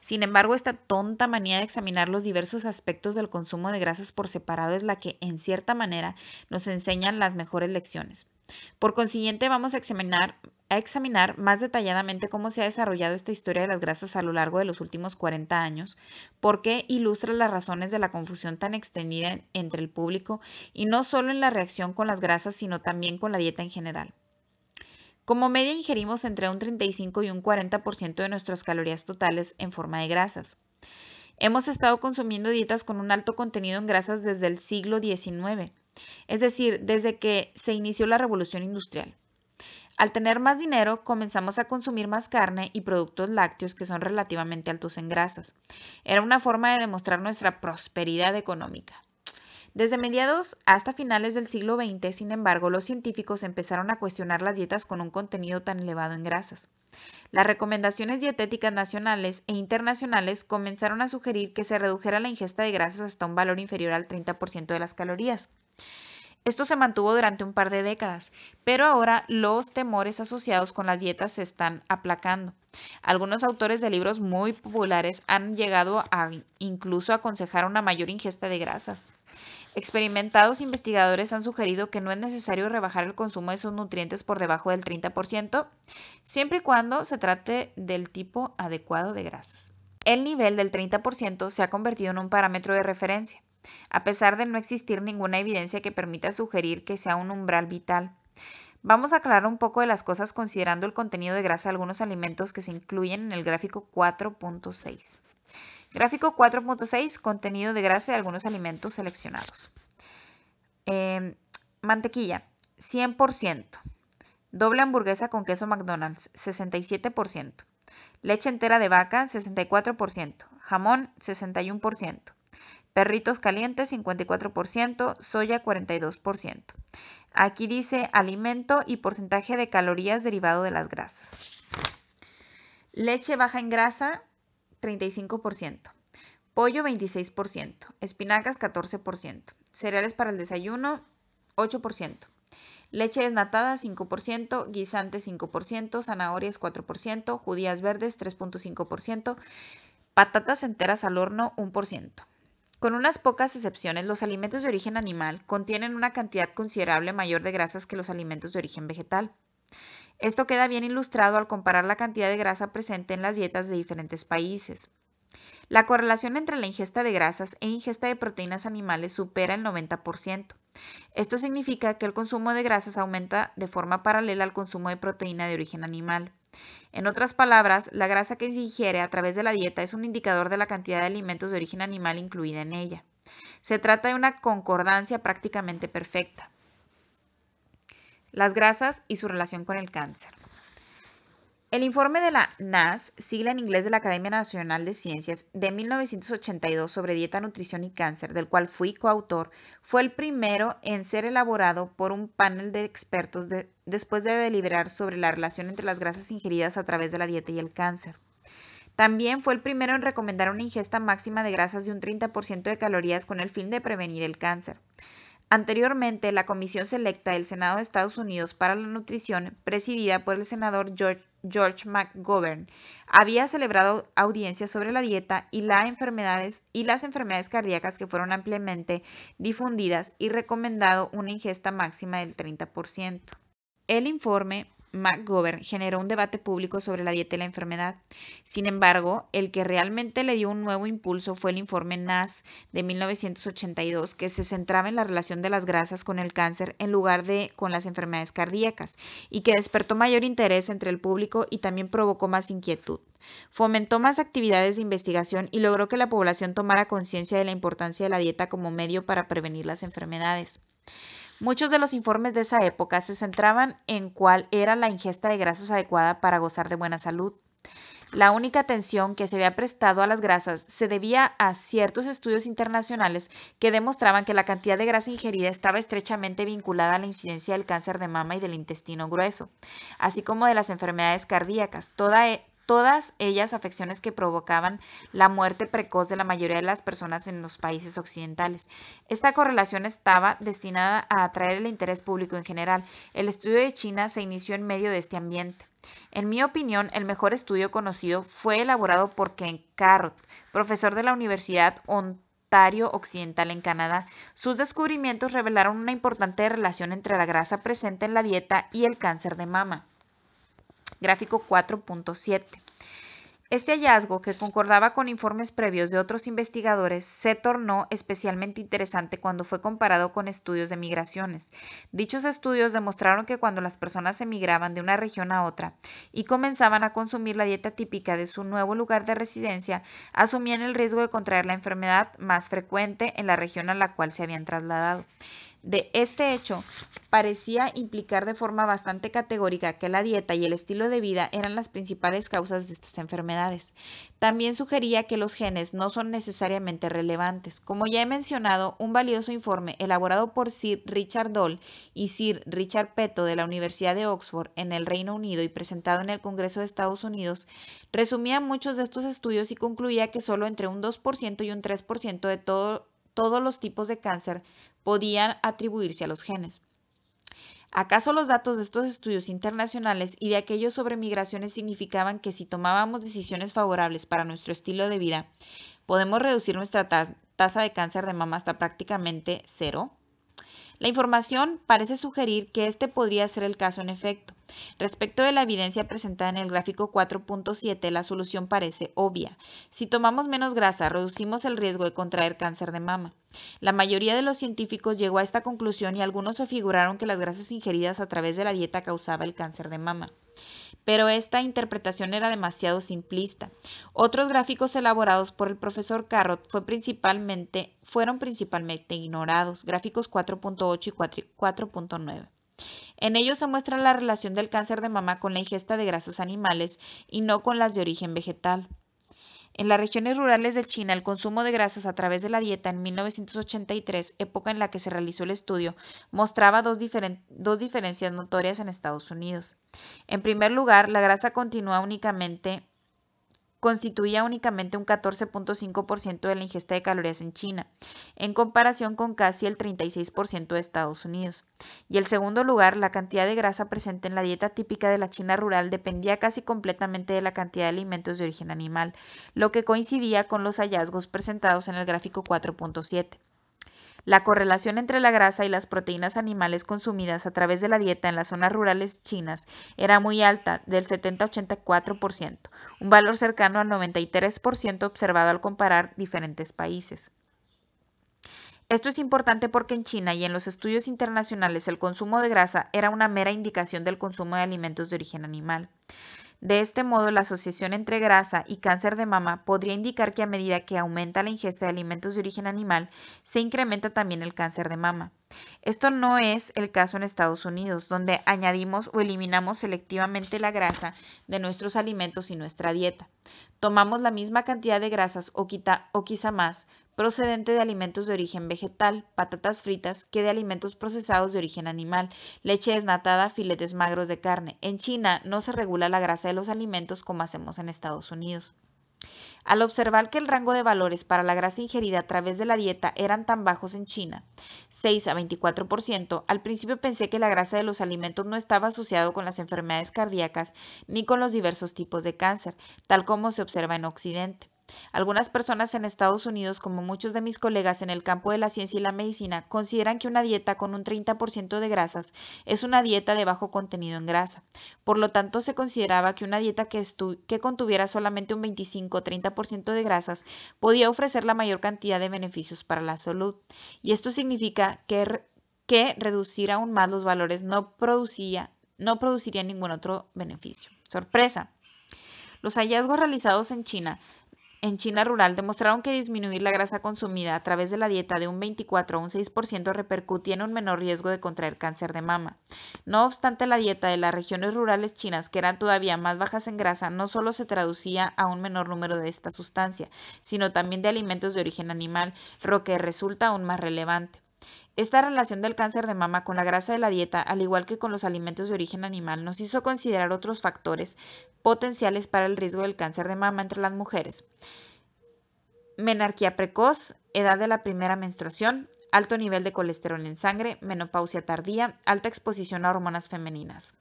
Sin embargo, esta tonta manía de examinar los diversos aspectos del consumo de grasas por separado es la que, en cierta manera, nos enseña las mejores lecciones. Por consiguiente, vamos a examinar a examinar más detalladamente cómo se ha desarrollado esta historia de las grasas a lo largo de los últimos 40 años, porque ilustra las razones de la confusión tan extendida entre el público y no solo en la reacción con las grasas, sino también con la dieta en general. Como media ingerimos entre un 35 y un 40% de nuestras calorías totales en forma de grasas. Hemos estado consumiendo dietas con un alto contenido en grasas desde el siglo XIX, es decir, desde que se inició la revolución industrial. Al tener más dinero, comenzamos a consumir más carne y productos lácteos que son relativamente altos en grasas. Era una forma de demostrar nuestra prosperidad económica. Desde mediados hasta finales del siglo XX, sin embargo, los científicos empezaron a cuestionar las dietas con un contenido tan elevado en grasas. Las recomendaciones dietéticas nacionales e internacionales comenzaron a sugerir que se redujera la ingesta de grasas hasta un valor inferior al 30% de las calorías. Esto se mantuvo durante un par de décadas, pero ahora los temores asociados con las dietas se están aplacando. Algunos autores de libros muy populares han llegado a incluso aconsejar una mayor ingesta de grasas. Experimentados investigadores han sugerido que no es necesario rebajar el consumo de esos nutrientes por debajo del 30%, siempre y cuando se trate del tipo adecuado de grasas. El nivel del 30% se ha convertido en un parámetro de referencia a pesar de no existir ninguna evidencia que permita sugerir que sea un umbral vital. Vamos a aclarar un poco de las cosas considerando el contenido de grasa de algunos alimentos que se incluyen en el gráfico 4.6. Gráfico 4.6, contenido de grasa de algunos alimentos seleccionados. Em, mantequilla, 100%. Doble hamburguesa con queso McDonald's, 67%. Leche entera de vaca, 64%. Jamón, 61%. Perritos calientes 54%, soya 42%. Aquí dice alimento y porcentaje de calorías derivado de las grasas. Leche baja en grasa 35%, pollo 26%, espinacas 14%, cereales para el desayuno 8%. Leche desnatada 5%, guisantes 5%, zanahorias 4%, judías verdes 3.5%, patatas enteras al horno 1%. Con unas pocas excepciones, los alimentos de origen animal contienen una cantidad considerable mayor de grasas que los alimentos de origen vegetal. Esto queda bien ilustrado al comparar la cantidad de grasa presente en las dietas de diferentes países. La correlación entre la ingesta de grasas e ingesta de proteínas animales supera el 90%. Esto significa que el consumo de grasas aumenta de forma paralela al consumo de proteína de origen animal. En otras palabras, la grasa que se ingiere a través de la dieta es un indicador de la cantidad de alimentos de origen animal incluida en ella. Se trata de una concordancia prácticamente perfecta. Las grasas y su relación con el cáncer. El informe de la NAS, sigla en inglés de la Academia Nacional de Ciencias, de 1982 sobre dieta, nutrición y cáncer, del cual fui coautor, fue el primero en ser elaborado por un panel de expertos después de deliberar sobre la relación entre las grasas ingeridas a través de la dieta y el cáncer. También fue el primero en recomendar una ingesta máxima de grasas de un 30% de calorías con el fin de prevenir el cáncer. Anteriormente, la Comisión Selecta del Senado de Estados Unidos para la Nutrición, presidida por el senador George George McGovern, había celebrado audiencias sobre la dieta y, enfermedades, y las enfermedades cardíacas que fueron ampliamente difundidas y recomendado una ingesta máxima del 30%. El informe McGovern generó un debate público sobre la dieta y la enfermedad. Sin embargo, el que realmente le dio un nuevo impulso fue el informe NAS de 1982, que se centraba en la relación de las grasas con el cáncer en lugar de con las enfermedades cardíacas, y que despertó mayor interés entre el público y también provocó más inquietud. Fomentó más actividades de investigación y logró que la población tomara conciencia de la importancia de la dieta como medio para prevenir las enfermedades. Muchos de los informes de esa época se centraban en cuál era la ingesta de grasas adecuada para gozar de buena salud. La única atención que se había prestado a las grasas se debía a ciertos estudios internacionales que demostraban que la cantidad de grasa ingerida estaba estrechamente vinculada a la incidencia del cáncer de mama y del intestino grueso, así como de las enfermedades cardíacas, toda, e, todas ellas afecciones que provocaban la muerte precoz de la mayoría de las personas en los países occidentales. Esta correlación estaba destinada a atraer el interés público en general. El estudio de China se inició en medio de este ambiente. En mi opinión, el mejor estudio conocido fue elaborado por Ken Carrot, profesor de la Universidad Ontario Occidental en Canadá. Sus descubrimientos revelaron una importante relación entre la grasa presente en la dieta y el cáncer de mama. Gráfico 4.7. Este hallazgo, que concordaba con informes previos de otros investigadores, se tornó especialmente interesante cuando fue comparado con estudios de migraciones. Dichos estudios demostraron que cuando las personas emigraban de una región a otra y comenzaban a consumir la dieta típica de su nuevo lugar de residencia, asumían el riesgo de contraer la enfermedad más frecuente en la región a la cual se habían trasladado de este hecho parecía implicar de forma bastante categórica que la dieta y el estilo de vida eran las principales causas de estas enfermedades. También sugería que los genes no son necesariamente relevantes. Como ya he mencionado, un valioso informe elaborado por Sir Richard Doll y Sir Richard Peto de la Universidad de Oxford en el Reino Unido y presentado en el Congreso de Estados Unidos resumía muchos de estos estudios y concluía que solo entre un 2% y un 3% de todos los tipos de cáncer podían atribuirse a los genes. ¿Acaso los datos de estos estudios internacionales y de aquellos sobre migraciones significaban que si tomábamos decisiones favorables para nuestro estilo de vida, podemos reducir nuestra tasa de cáncer de mama hasta prácticamente cero? La información parece sugerir que este podría ser el caso en efecto. Respecto de la evidencia presentada en el gráfico 4.7, la solución parece obvia. Si tomamos menos grasa, reducimos el riesgo de contraer cáncer de mama. La mayoría de los científicos llegó a esta conclusión y algunos se figuraron que las grasas ingeridas a través de la dieta causaba el cáncer de mama pero esta interpretación era demasiado simplista. Otros gráficos elaborados por el profesor Carrot fueron principalmente ignorados, gráficos 4.8 y 4.9. En ellos se muestra la relación del cáncer de mama con la ingesta de grasas animales y no con las de origen vegetal. En las regiones rurales de China, el consumo de grasas a través de la dieta en 1983, época en la que se realizó el estudio, mostraba dos, dos diferencias notorias en Estados Unidos. En primer lugar, la grasa continúa únicamente constituía únicamente un 14.5% de la ingesta de calorías en China, en comparación con casi el 36% de Estados Unidos. Y en segundo lugar, la cantidad de grasa presente en la dieta típica de la China rural dependía casi completamente de la cantidad de alimentos de origen animal, lo que coincidía con los hallazgos presentados en el gráfico 4.7. La correlación entre la grasa y las proteínas animales consumidas a través de la dieta en las zonas rurales chinas era muy alta, del 70-84%, un valor cercano al 93% observado al comparar diferentes países. Esto es importante porque en China y en los estudios internacionales el consumo de grasa era una mera indicación del consumo de alimentos de origen animal. De este modo, la asociación entre grasa y cáncer de mama podría indicar que a medida que aumenta la ingesta de alimentos de origen animal, se incrementa también el cáncer de mama. Esto no es el caso en Estados Unidos, donde añadimos o eliminamos selectivamente la grasa de nuestros alimentos y nuestra dieta. Tomamos la misma cantidad de grasas o, quizá más, procedente de alimentos de origen vegetal, patatas fritas, que de alimentos procesados de origen animal, leche desnatada, filetes magros de carne. En China no se regula la grasa de los alimentos como hacemos en Estados Unidos. Al observar que el rango de valores para la grasa ingerida a través de la dieta eran tan bajos en China, 6 a 24%, al principio pensé que la grasa de los alimentos no estaba asociado con las enfermedades cardíacas ni con los diversos tipos de cáncer, tal como se observa en Occidente. Algunas personas en Estados Unidos, como muchos de mis colegas en el campo de la ciencia y la medicina, consideran que una dieta con un 30% de grasas es una dieta de bajo contenido en grasa. Por lo tanto, se consideraba que una dieta que, contuviera solamente un 25-30% de grasas podía ofrecer la mayor cantidad de beneficios para la salud. Y esto significa que, que reducir aún más los valores no, producía, no produciría ningún otro beneficio. Sorpresa. Los hallazgos realizados en China en China rural demostraron que disminuir la grasa consumida a través de la dieta de un 24 a un 6% repercutía en un menor riesgo de contraer cáncer de mama. No obstante, la dieta de las regiones rurales chinas, que eran todavía más bajas en grasa, no solo se traducía a un menor número de esta sustancia, sino también de alimentos de origen animal, lo que resulta aún más relevante. Esta relación del cáncer de mama con la grasa de la dieta, al igual que con los alimentos de origen animal, nos hizo considerar otros factores potenciales para el riesgo del cáncer de mama entre las mujeres. Menarquía precoz, edad de la primera menstruación, alto nivel de colesterol en sangre, menopausia tardía, alta exposición a hormonas femeninas.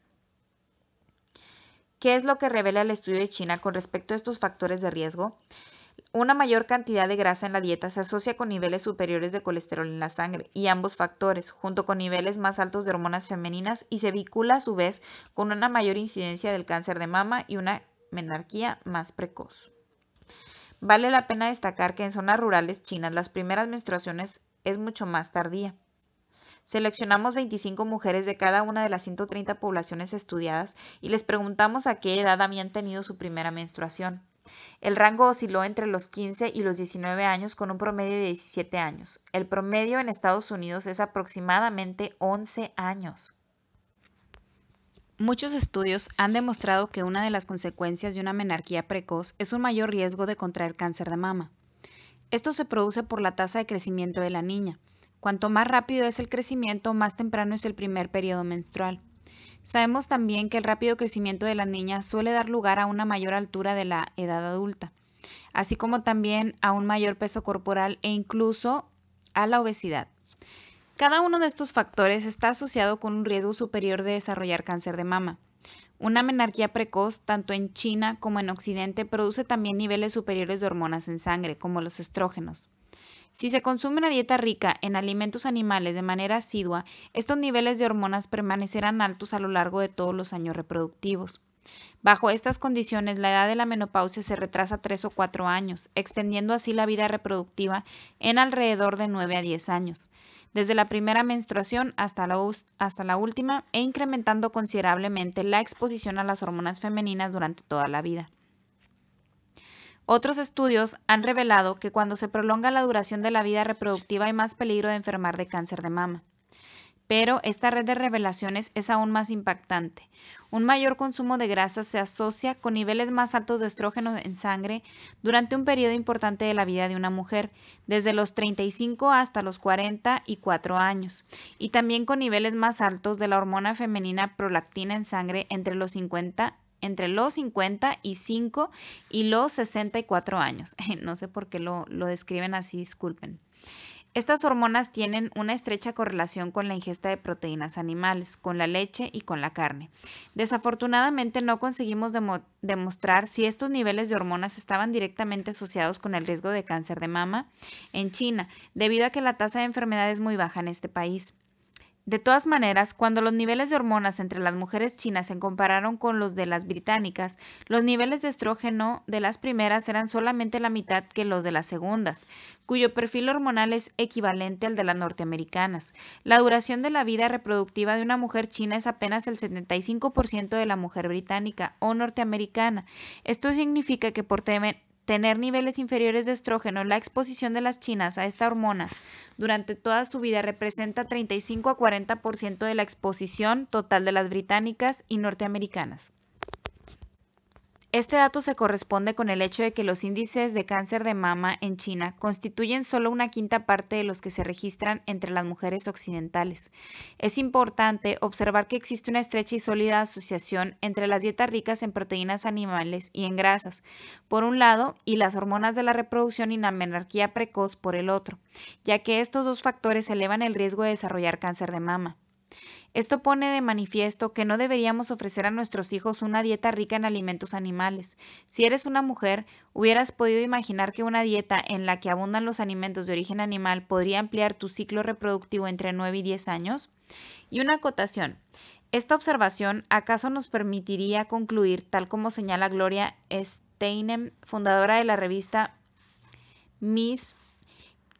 ¿Qué es lo que revela el estudio de China con respecto a estos factores de riesgo? Una mayor cantidad de grasa en la dieta se asocia con niveles superiores de colesterol en la sangre y ambos factores, junto con niveles más altos de hormonas femeninas y se vincula a su vez con una mayor incidencia del cáncer de mama y una menarquía más precoz. Vale la pena destacar que en zonas rurales chinas las primeras menstruaciones es mucho más tardía. Seleccionamos 25 mujeres de cada una de las 130 poblaciones estudiadas y les preguntamos a qué edad habían tenido su primera menstruación. El rango osciló entre los 15 y los 19 años con un promedio de 17 años. El promedio en Estados Unidos es aproximadamente 11 años. Muchos estudios han demostrado que una de las consecuencias de una menarquía precoz es un mayor riesgo de contraer cáncer de mama. Esto se produce por la tasa de crecimiento de la niña, Cuanto más rápido es el crecimiento, más temprano es el primer periodo menstrual. Sabemos también que el rápido crecimiento de las niñas suele dar lugar a una mayor altura de la edad adulta, así como también a un mayor peso corporal e incluso a la obesidad. Cada uno de estos factores está asociado con un riesgo superior de desarrollar cáncer de mama. Una menarquía precoz, tanto en China como en Occidente, produce también niveles superiores de hormonas en sangre, como los estrógenos. Si se consume una dieta rica en alimentos animales de manera asidua, estos niveles de hormonas permanecerán altos a lo largo de todos los años reproductivos. Bajo estas condiciones, la edad de la menopausia se retrasa tres o cuatro años, extendiendo así la vida reproductiva en alrededor de 9 a 10 años, desde la primera menstruación hasta la, hasta la última e incrementando considerablemente la exposición a las hormonas femeninas durante toda la vida. Otros estudios han revelado que cuando se prolonga la duración de la vida reproductiva hay más peligro de enfermar de cáncer de mama. Pero esta red de revelaciones es aún más impactante. Un mayor consumo de grasas se asocia con niveles más altos de estrógeno en sangre durante un periodo importante de la vida de una mujer, desde los 35 hasta los 44 años, y también con niveles más altos de la hormona femenina prolactina en sangre entre los 50 entre los 55 y los 64 años. No sé por qué lo, describen así, disculpen. Estas hormonas tienen una estrecha correlación con la ingesta de proteínas animales, con la leche y con la carne. Desafortunadamente no conseguimos demostrar si estos niveles de hormonas estaban directamente asociados con el riesgo de cáncer de mama en China, debido a que la tasa de enfermedad es muy baja en este país. De todas maneras, cuando los niveles de hormonas entre las mujeres chinas se compararon con los de las británicas, los niveles de estrógeno de las primeras eran solamente la mitad que los de las segundas, cuyo perfil hormonal es equivalente al de las norteamericanas. La duración de la vida reproductiva de una mujer china es apenas el 75% de la mujer británica o norteamericana. Esto significa que por, temer, tener niveles inferiores de estrógeno, la exposición de las chinas a esta hormona durante toda su vida representa 35 a 40% de la exposición total de las británicas y norteamericanas. Este dato se corresponde con el hecho de que los índices de cáncer de mama en China constituyen solo una quinta parte de los que se registran entre las mujeres occidentales. Es importante observar que existe una estrecha y sólida asociación entre las dietas ricas en proteínas animales y en grasas, por un lado, y las hormonas de la reproducción y la menarquía precoz por el otro, ya que estos dos factores elevan el riesgo de desarrollar cáncer de mama. Esto pone de manifiesto que no deberíamos ofrecer a nuestros hijos una dieta rica en alimentos animales. Si eres una mujer, hubieras podido imaginar que una dieta en la que abundan los alimentos de origen animal podría ampliar tu ciclo reproductivo entre 9 y 10 años. Y una acotación. Esta observación acaso nos permitiría concluir, tal como señala Gloria Steinem, fundadora de la revista Miss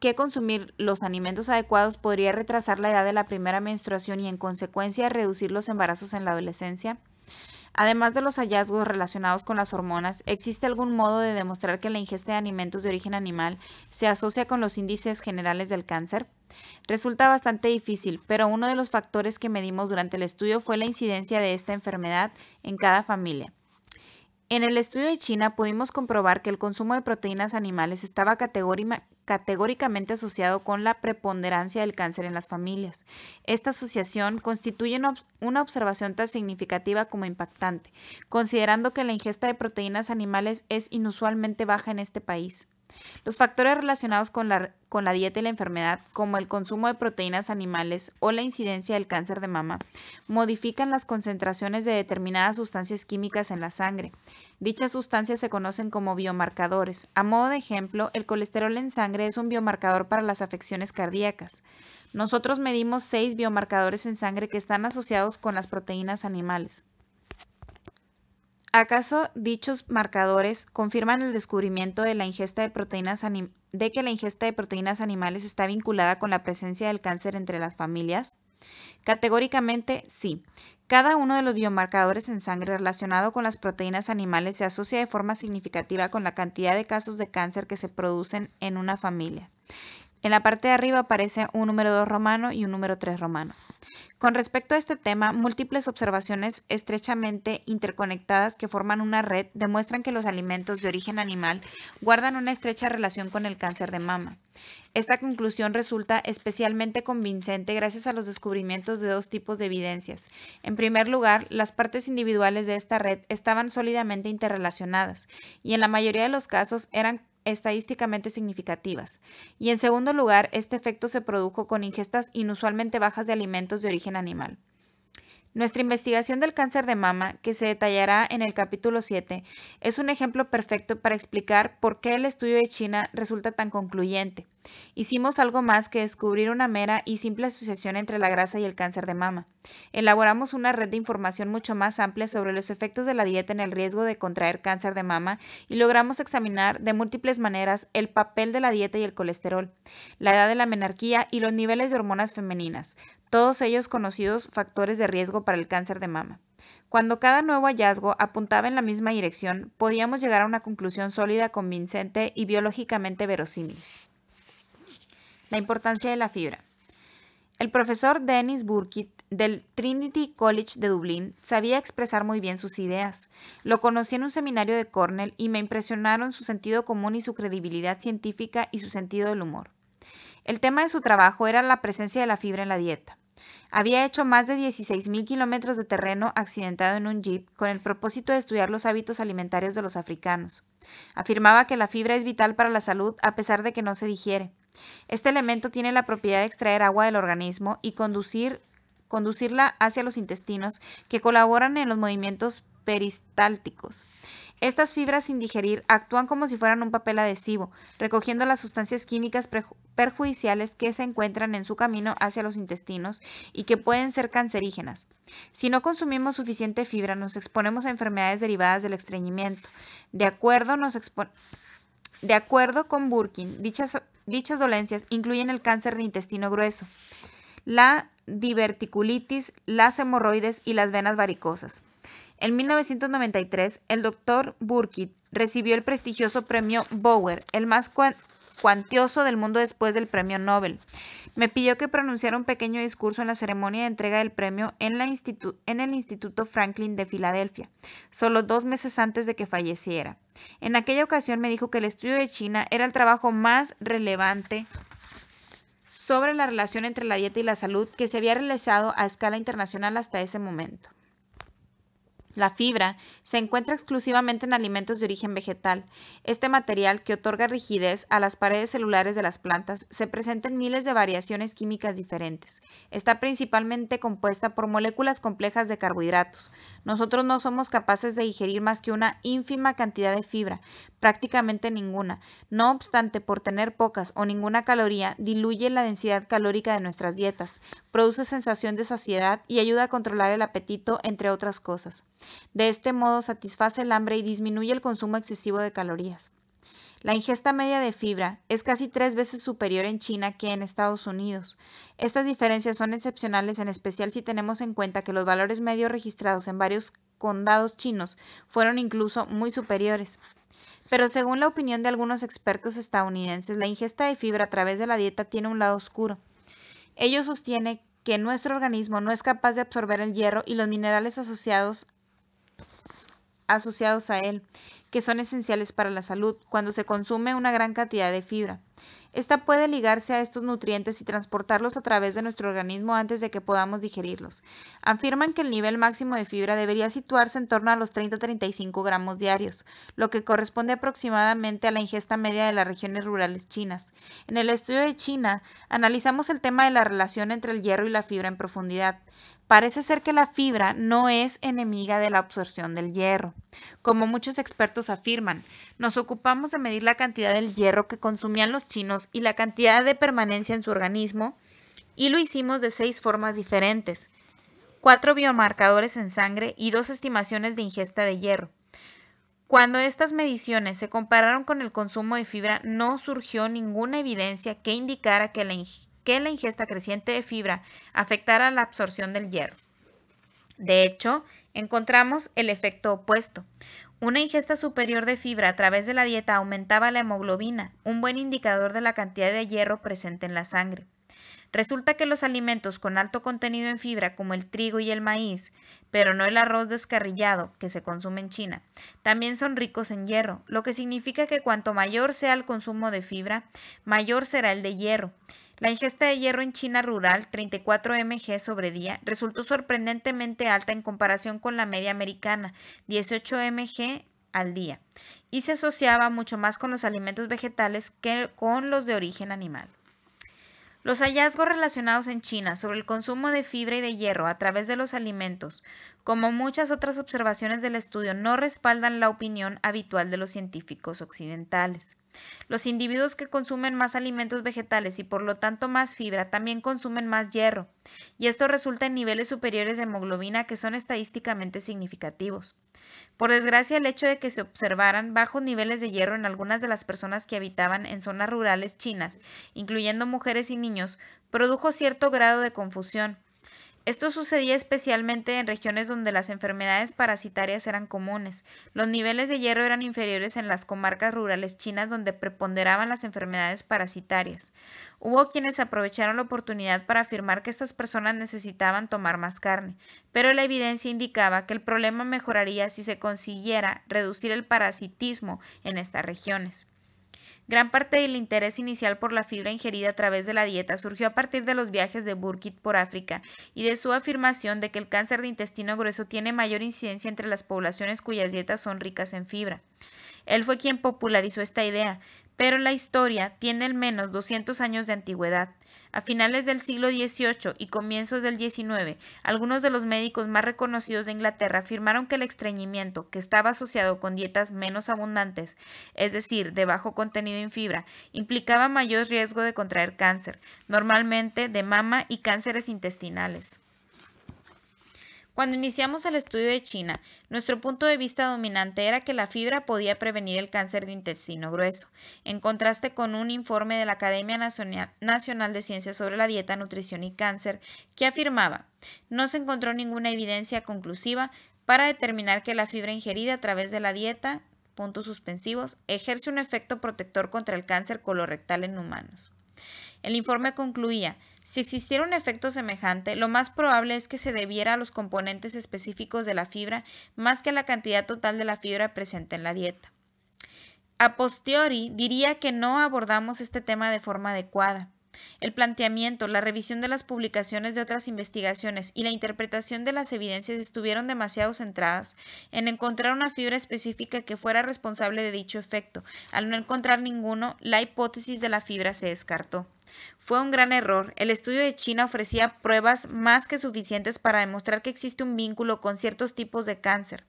¿Qué consumir los alimentos adecuados podría retrasar la edad de la primera menstruación y en consecuencia reducir los embarazos en la adolescencia? Además de los hallazgos relacionados con las hormonas, ¿existe algún modo de demostrar que la ingesta de alimentos de origen animal se asocia con los índices generales del cáncer? Resulta bastante difícil, pero uno de los factores que medimos durante el estudio fue la incidencia de esta enfermedad en cada familia. En el estudio de China pudimos comprobar que el consumo de proteínas animales estaba categóricamente asociado con la preponderancia del cáncer en las familias. Esta asociación constituye una observación tan significativa como impactante, considerando que la ingesta de proteínas animales es inusualmente baja en este país. Los factores relacionados con la, dieta y la enfermedad, como el consumo de proteínas animales o la incidencia del cáncer de mama, modifican las concentraciones de determinadas sustancias químicas en la sangre. Dichas sustancias se conocen como biomarcadores. A modo de ejemplo, el colesterol en sangre es un biomarcador para las afecciones cardíacas. Nosotros medimos seis biomarcadores en sangre que están asociados con las proteínas animales. ¿Acaso dichos marcadores confirman el descubrimiento de, la ingesta de, proteínas de que la ingesta de proteínas animales está vinculada con la presencia del cáncer entre las familias? Categóricamente, sí. Cada uno de los biomarcadores en sangre relacionado con las proteínas animales se asocia de forma significativa con la cantidad de casos de cáncer que se producen en una familia. En la parte de arriba aparece un número 2 romano y un número 3 romano. Con respecto a este tema, múltiples observaciones estrechamente interconectadas que forman una red demuestran que los alimentos de origen animal guardan una estrecha relación con el cáncer de mama. Esta conclusión resulta especialmente convincente gracias a los descubrimientos de dos tipos de evidencias. En primer lugar, las partes individuales de esta red estaban sólidamente interrelacionadas y en la mayoría de los casos eran estadísticamente significativas. Y en segundo lugar, este efecto se produjo con ingestas inusualmente bajas de alimentos de origen animal. Nuestra investigación del cáncer de mama, que se detallará en el capítulo 7, es un ejemplo perfecto para explicar por qué el estudio de China resulta tan concluyente. Hicimos algo más que descubrir una mera y simple asociación entre la grasa y el cáncer de mama. Elaboramos una red de información mucho más amplia sobre los efectos de la dieta en el riesgo de contraer cáncer de mama y logramos examinar de múltiples maneras el papel de la dieta y el colesterol, la edad de la menarquía y los niveles de hormonas femeninas, todos ellos conocidos factores de riesgo para el cáncer de mama. Cuando cada nuevo hallazgo apuntaba en la misma dirección, podíamos llegar a una conclusión sólida, convincente y biológicamente verosímil. La importancia de la fibra. El profesor Dennis Burkitt del Trinity College de Dublín sabía expresar muy bien sus ideas. Lo conocí en un seminario de Cornell y me impresionaron su sentido común y su credibilidad científica y su sentido del humor. El tema de su trabajo era la presencia de la fibra en la dieta. Había hecho más de 16.000 kilómetros de terreno accidentado en un jeep con el propósito de estudiar los hábitos alimentarios de los africanos. Afirmaba que la fibra es vital para la salud a pesar de que no se digiere. Este elemento tiene la propiedad de extraer agua del organismo y conducirla hacia los intestinos que colaboran en los movimientos peristálticos. Estas fibras sin digerir actúan como si fueran un papel adhesivo, recogiendo las sustancias químicas perjudiciales que se encuentran en su camino hacia los intestinos y que pueden ser cancerígenas. Si no consumimos suficiente fibra, nos exponemos a enfermedades derivadas del estreñimiento. De acuerdo, con Burkin, dichas dolencias incluyen el cáncer de intestino grueso, la diverticulitis, las hemorroides y las venas varicosas. En 1993, el doctor Burkitt recibió el prestigioso premio Bower, el más cuantioso del mundo después del premio Nobel. Me pidió que pronunciara un pequeño discurso en la ceremonia de entrega del premio en, en, el Instituto Franklin de Filadelfia, solo dos meses antes de que falleciera. En aquella ocasión me dijo que el estudio de China era el trabajo más relevante sobre la relación entre la dieta y la salud que se había realizado a escala internacional hasta ese momento. La fibra se encuentra exclusivamente en alimentos de origen vegetal. Este material, que otorga rigidez a las paredes celulares de las plantas, se presenta en miles de variaciones químicas diferentes. Está principalmente compuesta por moléculas complejas de carbohidratos. Nosotros no somos capaces de digerir más que una ínfima cantidad de fibra, prácticamente ninguna. No obstante, por tener pocas o ninguna caloría, diluye la densidad calórica de nuestras dietas, produce sensación de saciedad y ayuda a controlar el apetito, entre otras cosas. De este modo, satisface el hambre y disminuye el consumo excesivo de calorías. La ingesta media de fibra es casi tres veces superior en China que en Estados Unidos. Estas diferencias son excepcionales en especial si tenemos en cuenta que los valores medios registrados en varios condados chinos fueron incluso muy superiores. Pero según la opinión de algunos expertos estadounidenses, la ingesta de fibra a través de la dieta tiene un lado oscuro. Ellos sostienen que nuestro organismo no es capaz de absorber el hierro y los minerales asociados asociados a él, que son esenciales para la salud cuando se consume una gran cantidad de fibra. Esta puede ligarse a estos nutrientes y transportarlos a través de nuestro organismo antes de que podamos digerirlos. Afirman que el nivel máximo de fibra debería situarse en torno a los 30-35 gramos diarios, lo que corresponde aproximadamente a la ingesta media de las regiones rurales chinas. En el estudio de China, analizamos el tema de la relación entre el hierro y la fibra en profundidad. Parece ser que la fibra no es enemiga de la absorción del hierro. Como muchos expertos afirman, nos ocupamos de medir la cantidad del hierro que consumían los chinos y la cantidad de permanencia en su organismo, y lo hicimos de seis formas diferentes. Cuatro biomarcadores en sangre y dos estimaciones de ingesta de hierro. Cuando estas mediciones se compararon con el consumo de fibra, no surgió ninguna evidencia que indicara que la, que la ingesta creciente de fibra afectara la absorción del hierro. De hecho, encontramos el efecto opuesto. Una ingesta superior de fibra a través de la dieta aumentaba la hemoglobina, un buen indicador de la cantidad de hierro presente en la sangre. Resulta que los alimentos con alto contenido en fibra, como el trigo y el maíz, pero no el arroz descarrillado que se consume en China, también son ricos en hierro, lo que significa que cuanto mayor sea el consumo de fibra, mayor será el de hierro. La ingesta de hierro en China rural, 34 mg sobre día, resultó sorprendentemente alta en comparación con la media americana, 18 mg al día, y se asociaba mucho más con los alimentos vegetales que con los de origen animal. Los hallazgos relacionados en China sobre el consumo de fibra y de hierro a través de los alimentos, como muchas otras observaciones del estudio, no respaldan la opinión habitual de los científicos occidentales. Los individuos que consumen más alimentos vegetales y por lo tanto más fibra también consumen más hierro, y esto resulta en niveles superiores de hemoglobina que son estadísticamente significativos. Por desgracia, el hecho de que se observaran bajos niveles de hierro en algunas de las personas que habitaban en zonas rurales chinas, incluyendo mujeres y niños, produjo cierto grado de confusión esto sucedía especialmente en regiones donde las enfermedades parasitarias eran comunes. Los niveles de hierro eran inferiores en las comarcas rurales chinas donde preponderaban las enfermedades parasitarias. Hubo quienes aprovecharon la oportunidad para afirmar que estas personas necesitaban tomar más carne, pero la evidencia indicaba que el problema mejoraría si se consiguiera reducir el parasitismo en estas regiones. Gran parte del interés inicial por la fibra ingerida a través de la dieta surgió a partir de los viajes de Burkitt por África y de su afirmación de que el cáncer de intestino grueso tiene mayor incidencia entre las poblaciones cuyas dietas son ricas en fibra. Él fue quien popularizó esta idea, pero la historia tiene al menos 200 años de antigüedad. A finales del siglo XVIII y comienzos del XIX, algunos de los médicos más reconocidos de Inglaterra afirmaron que el estreñimiento, que estaba asociado con dietas menos abundantes, es decir, de bajo contenido en fibra, implicaba mayor riesgo de contraer cáncer, normalmente de mama y cánceres intestinales. Cuando iniciamos el estudio de China, nuestro punto de vista dominante era que la fibra podía prevenir el cáncer de intestino grueso, en contraste con un informe de la Academia Nacional de Ciencias sobre la Dieta, Nutrición y Cáncer que afirmaba, no se encontró ninguna evidencia conclusiva para determinar que la fibra ingerida a través de la dieta puntos suspensivos, ejerce un efecto protector contra el cáncer colorectal en humanos. El informe concluía, si existiera un efecto semejante, lo más probable es que se debiera a los componentes específicos de la fibra más que a la cantidad total de la fibra presente en la dieta. A posteriori, diría que no abordamos este tema de forma adecuada. El planteamiento, la revisión de las publicaciones de otras investigaciones y la interpretación de las evidencias estuvieron demasiado centradas en encontrar una fibra específica que fuera responsable de dicho efecto. Al no encontrar ninguno, la hipótesis de la fibra se descartó. Fue un gran error. El estudio de China ofrecía pruebas más que suficientes para demostrar que existe un vínculo con ciertos tipos de cáncer.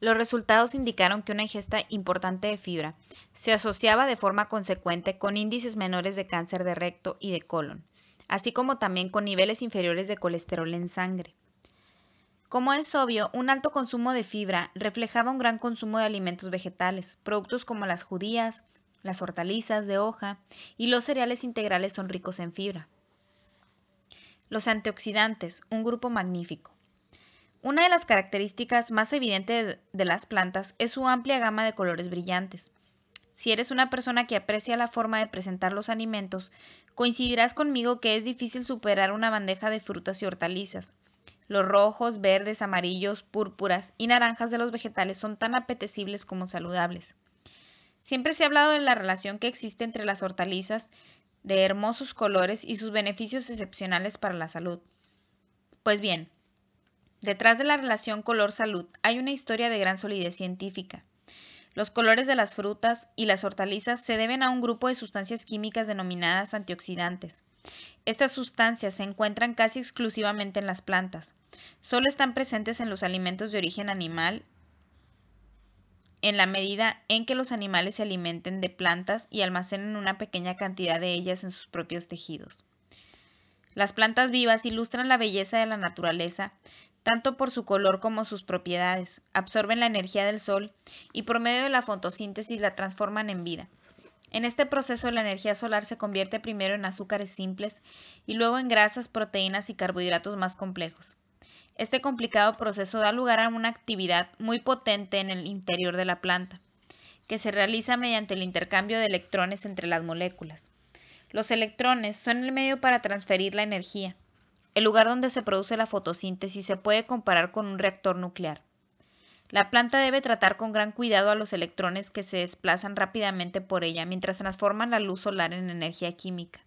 Los resultados indicaron que una ingesta importante de fibra se asociaba de forma consecuente con índices menores de cáncer de recto y de colon, así como también con niveles inferiores de colesterol en sangre. Como es obvio, un alto consumo de fibra reflejaba un gran consumo de alimentos vegetales. Productos como las judías, las hortalizas de hoja y los cereales integrales son ricos en fibra. Los antioxidantes, un grupo magnífico. Una de las características más evidentes de las plantas es su amplia gama de colores brillantes. Si eres una persona que aprecia la forma de presentar los alimentos, coincidirás conmigo que es difícil superar una bandeja de frutas y hortalizas. Los rojos, verdes, amarillos, púrpuras y naranjas de los vegetales son tan apetecibles como saludables. Siempre se ha hablado de la relación que existe entre las hortalizas de hermosos colores y sus beneficios excepcionales para la salud. Pues bien, Detrás de la relación color-salud hay una historia de gran solidez científica. Los colores de las frutas y las hortalizas se deben a un grupo de sustancias químicas denominadas antioxidantes. Estas sustancias se encuentran casi exclusivamente en las plantas. Solo están presentes en los alimentos de origen animal en la medida en que los animales se alimenten de plantas y almacenen una pequeña cantidad de ellas en sus propios tejidos. Las plantas vivas ilustran la belleza de la naturaleza, tanto por su color como sus propiedades, absorben la energía del sol y por medio de la fotosíntesis la transforman en vida. En este proceso la energía solar se convierte primero en azúcares simples y luego en grasas, proteínas y carbohidratos más complejos. Este complicado proceso da lugar a una actividad muy potente en el interior de la planta, que se realiza mediante el intercambio de electrones entre las moléculas. Los electrones son el medio para transferir la energía, el lugar donde se produce la fotosíntesis se puede comparar con un reactor nuclear. La planta debe tratar con gran cuidado a los electrones que se desplazan rápidamente por ella mientras transforman la luz solar en energía química.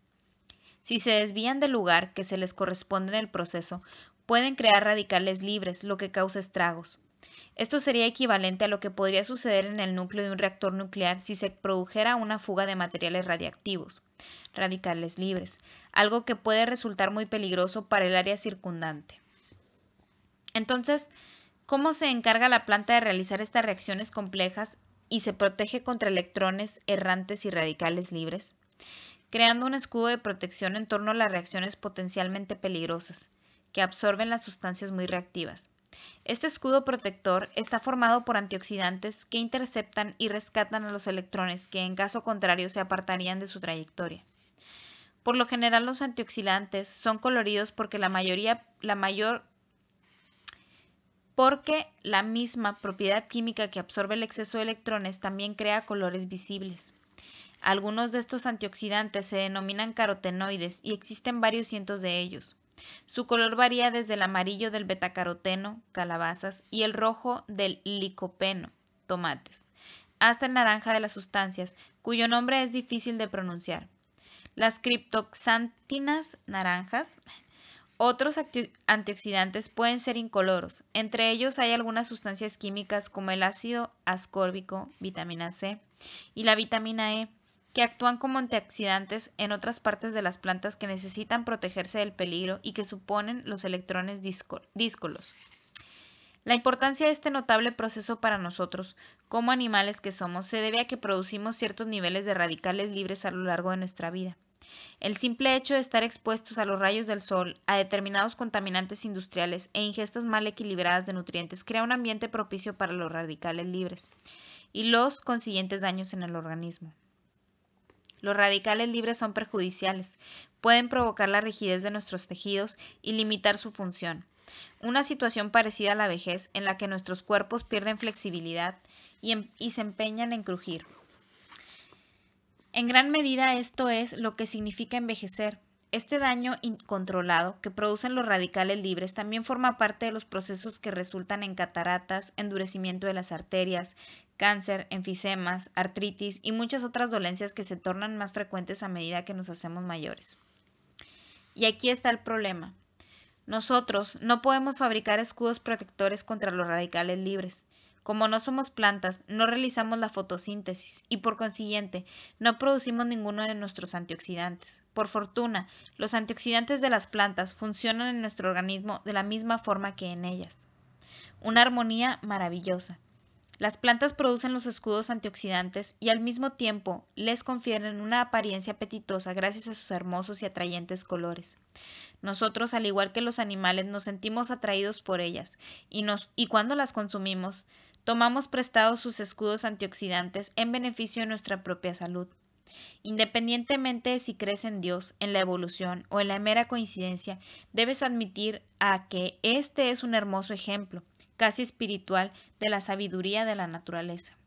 Si se desvían del lugar que se les corresponde en el proceso, pueden crear radicales libres, lo que causa estragos. Esto sería equivalente a lo que podría suceder en el núcleo de un reactor nuclear si se produjera una fuga de materiales radiactivos, radicales libres, algo que puede resultar muy peligroso para el área circundante. Entonces, ¿cómo se encarga la planta de realizar estas reacciones complejas y se protege contra electrones errantes y radicales libres? Creando un escudo de protección en torno a las reacciones potencialmente peligrosas, que absorben las sustancias muy reactivas. Este escudo protector está formado por antioxidantes que interceptan y rescatan a los electrones que en caso contrario se apartarían de su trayectoria. Por lo general los antioxidantes son coloridos porque la mayoría, la mayor, porque la misma propiedad química que absorbe el exceso de electrones también crea colores visibles. Algunos de estos antioxidantes se denominan carotenoides y existen varios cientos de ellos. Su color varía desde el amarillo del betacaroteno, calabazas, y el rojo del licopeno, tomates, hasta el naranja de las sustancias, cuyo nombre es difícil de pronunciar. Las criptoxantinas naranjas otros antioxidantes pueden ser incoloros. Entre ellos hay algunas sustancias químicas como el ácido ascórbico, vitamina C y la vitamina E, que actúan como antioxidantes en otras partes de las plantas que necesitan protegerse del peligro y que suponen los electrones díscolos. La importancia de este notable proceso para nosotros, como animales que somos, se debe a que producimos ciertos niveles de radicales libres a lo largo de nuestra vida. El simple hecho de estar expuestos a los rayos del sol, a determinados contaminantes industriales e ingestas mal equilibradas de nutrientes crea un ambiente propicio para los radicales libres y los consiguientes daños en el organismo. Los radicales libres son perjudiciales, pueden provocar la rigidez de nuestros tejidos y limitar su función. Una situación parecida a la vejez en la que nuestros cuerpos pierden flexibilidad em, y, se empeñan en crujir. En gran medida esto es lo que significa envejecer, este daño incontrolado que producen los radicales libres también forma parte de los procesos que resultan en cataratas, endurecimiento de las arterias, cáncer, enfisemas, artritis y muchas otras dolencias que se tornan más frecuentes a medida que nos hacemos mayores. Y aquí está el problema. Nosotros no podemos fabricar escudos protectores contra los radicales libres. Como no somos plantas, no realizamos la fotosíntesis y por consiguiente no producimos ninguno de nuestros antioxidantes. Por fortuna, los antioxidantes de las plantas funcionan en nuestro organismo de la misma forma que en ellas. Una armonía maravillosa. Las plantas producen los escudos antioxidantes y al mismo tiempo les confieren una apariencia apetitosa gracias a sus hermosos y atrayentes colores. Nosotros, al igual que los animales, nos sentimos atraídos por ellas y, nos, y cuando las consumimos, tomamos prestados sus escudos antioxidantes en beneficio de nuestra propia salud. Independientemente de si crees en Dios, en la evolución o en la mera coincidencia, debes admitir a que este es un hermoso ejemplo, casi espiritual, de la sabiduría de la naturaleza.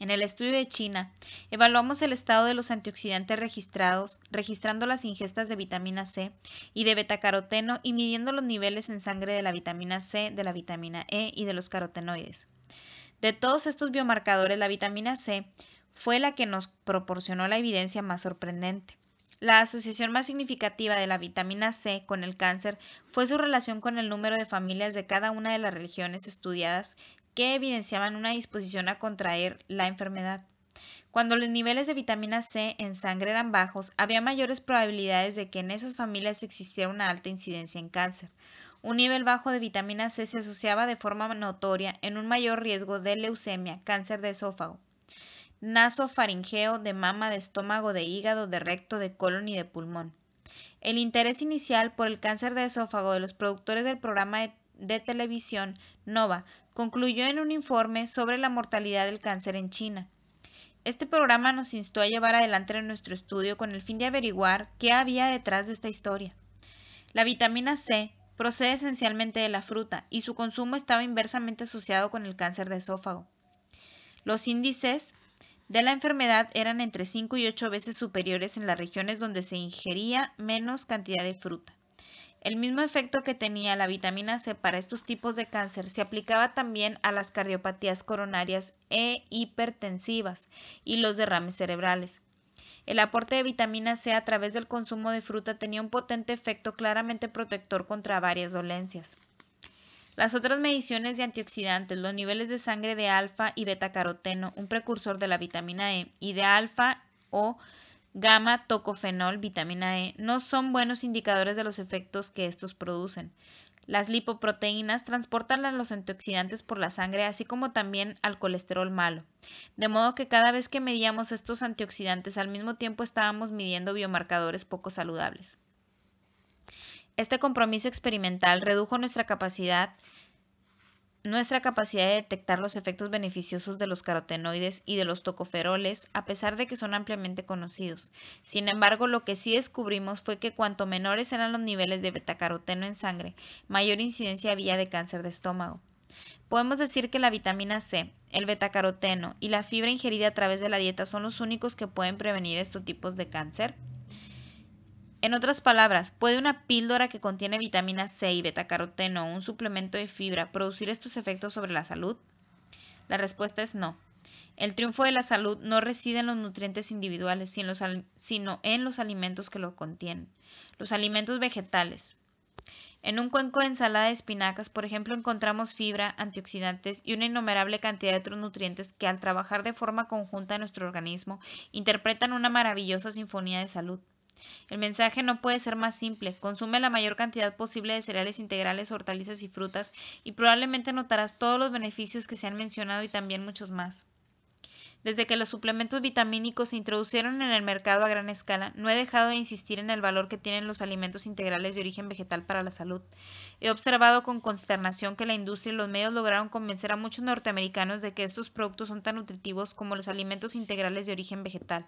En el estudio de China, evaluamos el estado de los antioxidantes registrados, registrando las ingestas de vitamina C y de betacaroteno y midiendo los niveles en sangre de la vitamina C, de la vitamina E y de los carotenoides. De todos estos biomarcadores, la vitamina C fue la que nos proporcionó la evidencia más sorprendente. La asociación más significativa de la vitamina C con el cáncer fue su relación con el número de familias de cada una de las religiones estudiadas que evidenciaban una disposición a contraer la enfermedad. Cuando los niveles de vitamina C en sangre eran bajos, había mayores probabilidades de que en esas familias existiera una alta incidencia en cáncer. Un nivel bajo de vitamina C se asociaba de forma notoria en un mayor riesgo de leucemia, cáncer de esófago, naso faringeo, de mama, de estómago, de hígado, de recto, de colon y de pulmón. El interés inicial por el cáncer de esófago de los productores del programa de, televisión Nova concluyó en un informe sobre la mortalidad del cáncer en China. Este programa nos instó a llevar adelante nuestro estudio con el fin de averiguar qué había detrás de esta historia. La vitamina C procede esencialmente de la fruta y su consumo estaba inversamente asociado con el cáncer de esófago. Los índices de la enfermedad eran entre 5 y 8 veces superiores en las regiones donde se ingería menos cantidad de fruta. El mismo efecto que tenía la vitamina C para estos tipos de cáncer se aplicaba también a las cardiopatías coronarias e hipertensivas y los derrames cerebrales. El aporte de vitamina C a través del consumo de fruta tenía un potente efecto claramente protector contra varias dolencias. Las otras mediciones de antioxidantes, los niveles de sangre de alfa y beta caroteno, un precursor de la vitamina E, y de alfa o gamma tocofenol, vitamina E, no son buenos indicadores de los efectos que estos producen. Las lipoproteínas transportan a los antioxidantes por la sangre, así como también al colesterol malo. De modo que cada vez que medíamos estos antioxidantes, al mismo tiempo estábamos midiendo biomarcadores poco saludables. Este compromiso experimental redujo nuestra capacidad nuestra capacidad de detectar los efectos beneficiosos de los carotenoides y de los tocoferoles, a pesar de que son ampliamente conocidos. Sin embargo, lo que sí descubrimos fue que cuanto menores eran los niveles de betacaroteno en sangre, mayor incidencia había de cáncer de estómago. Podemos decir que la vitamina C, el betacaroteno y la fibra ingerida a través de la dieta son los únicos que pueden prevenir estos tipos de cáncer. En otras palabras, ¿puede una píldora que contiene vitamina C y betacaroteno o un suplemento de fibra producir estos efectos sobre la salud? La respuesta es no. El triunfo de la salud no reside en los nutrientes individuales, sino en los alimentos que lo contienen, los alimentos vegetales. En un cuenco de ensalada de espinacas, por ejemplo, encontramos fibra, antioxidantes y una innumerable cantidad de otros nutrientes que al trabajar de forma conjunta en nuestro organismo interpretan una maravillosa sinfonía de salud. El mensaje no puede ser más simple. Consume la mayor cantidad posible de cereales integrales, hortalizas y frutas y probablemente notarás todos los beneficios que se han mencionado y también muchos más. Desde que los suplementos vitamínicos se introdujeron en el mercado a gran escala, no he dejado de insistir en el valor que tienen los alimentos integrales de origen vegetal para la salud. He observado con consternación que la industria y los medios lograron convencer a muchos norteamericanos de que estos productos son tan nutritivos como los alimentos integrales de origen vegetal.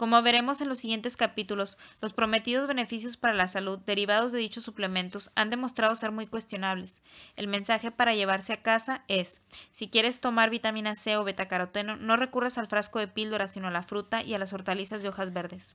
Como veremos en los siguientes capítulos, los prometidos beneficios para la salud derivados de dichos suplementos han demostrado ser muy cuestionables. El mensaje para llevarse a casa es, si quieres tomar vitamina C o betacaroteno, no recurras al frasco de píldora, sino a la fruta y a las hortalizas de hojas verdes.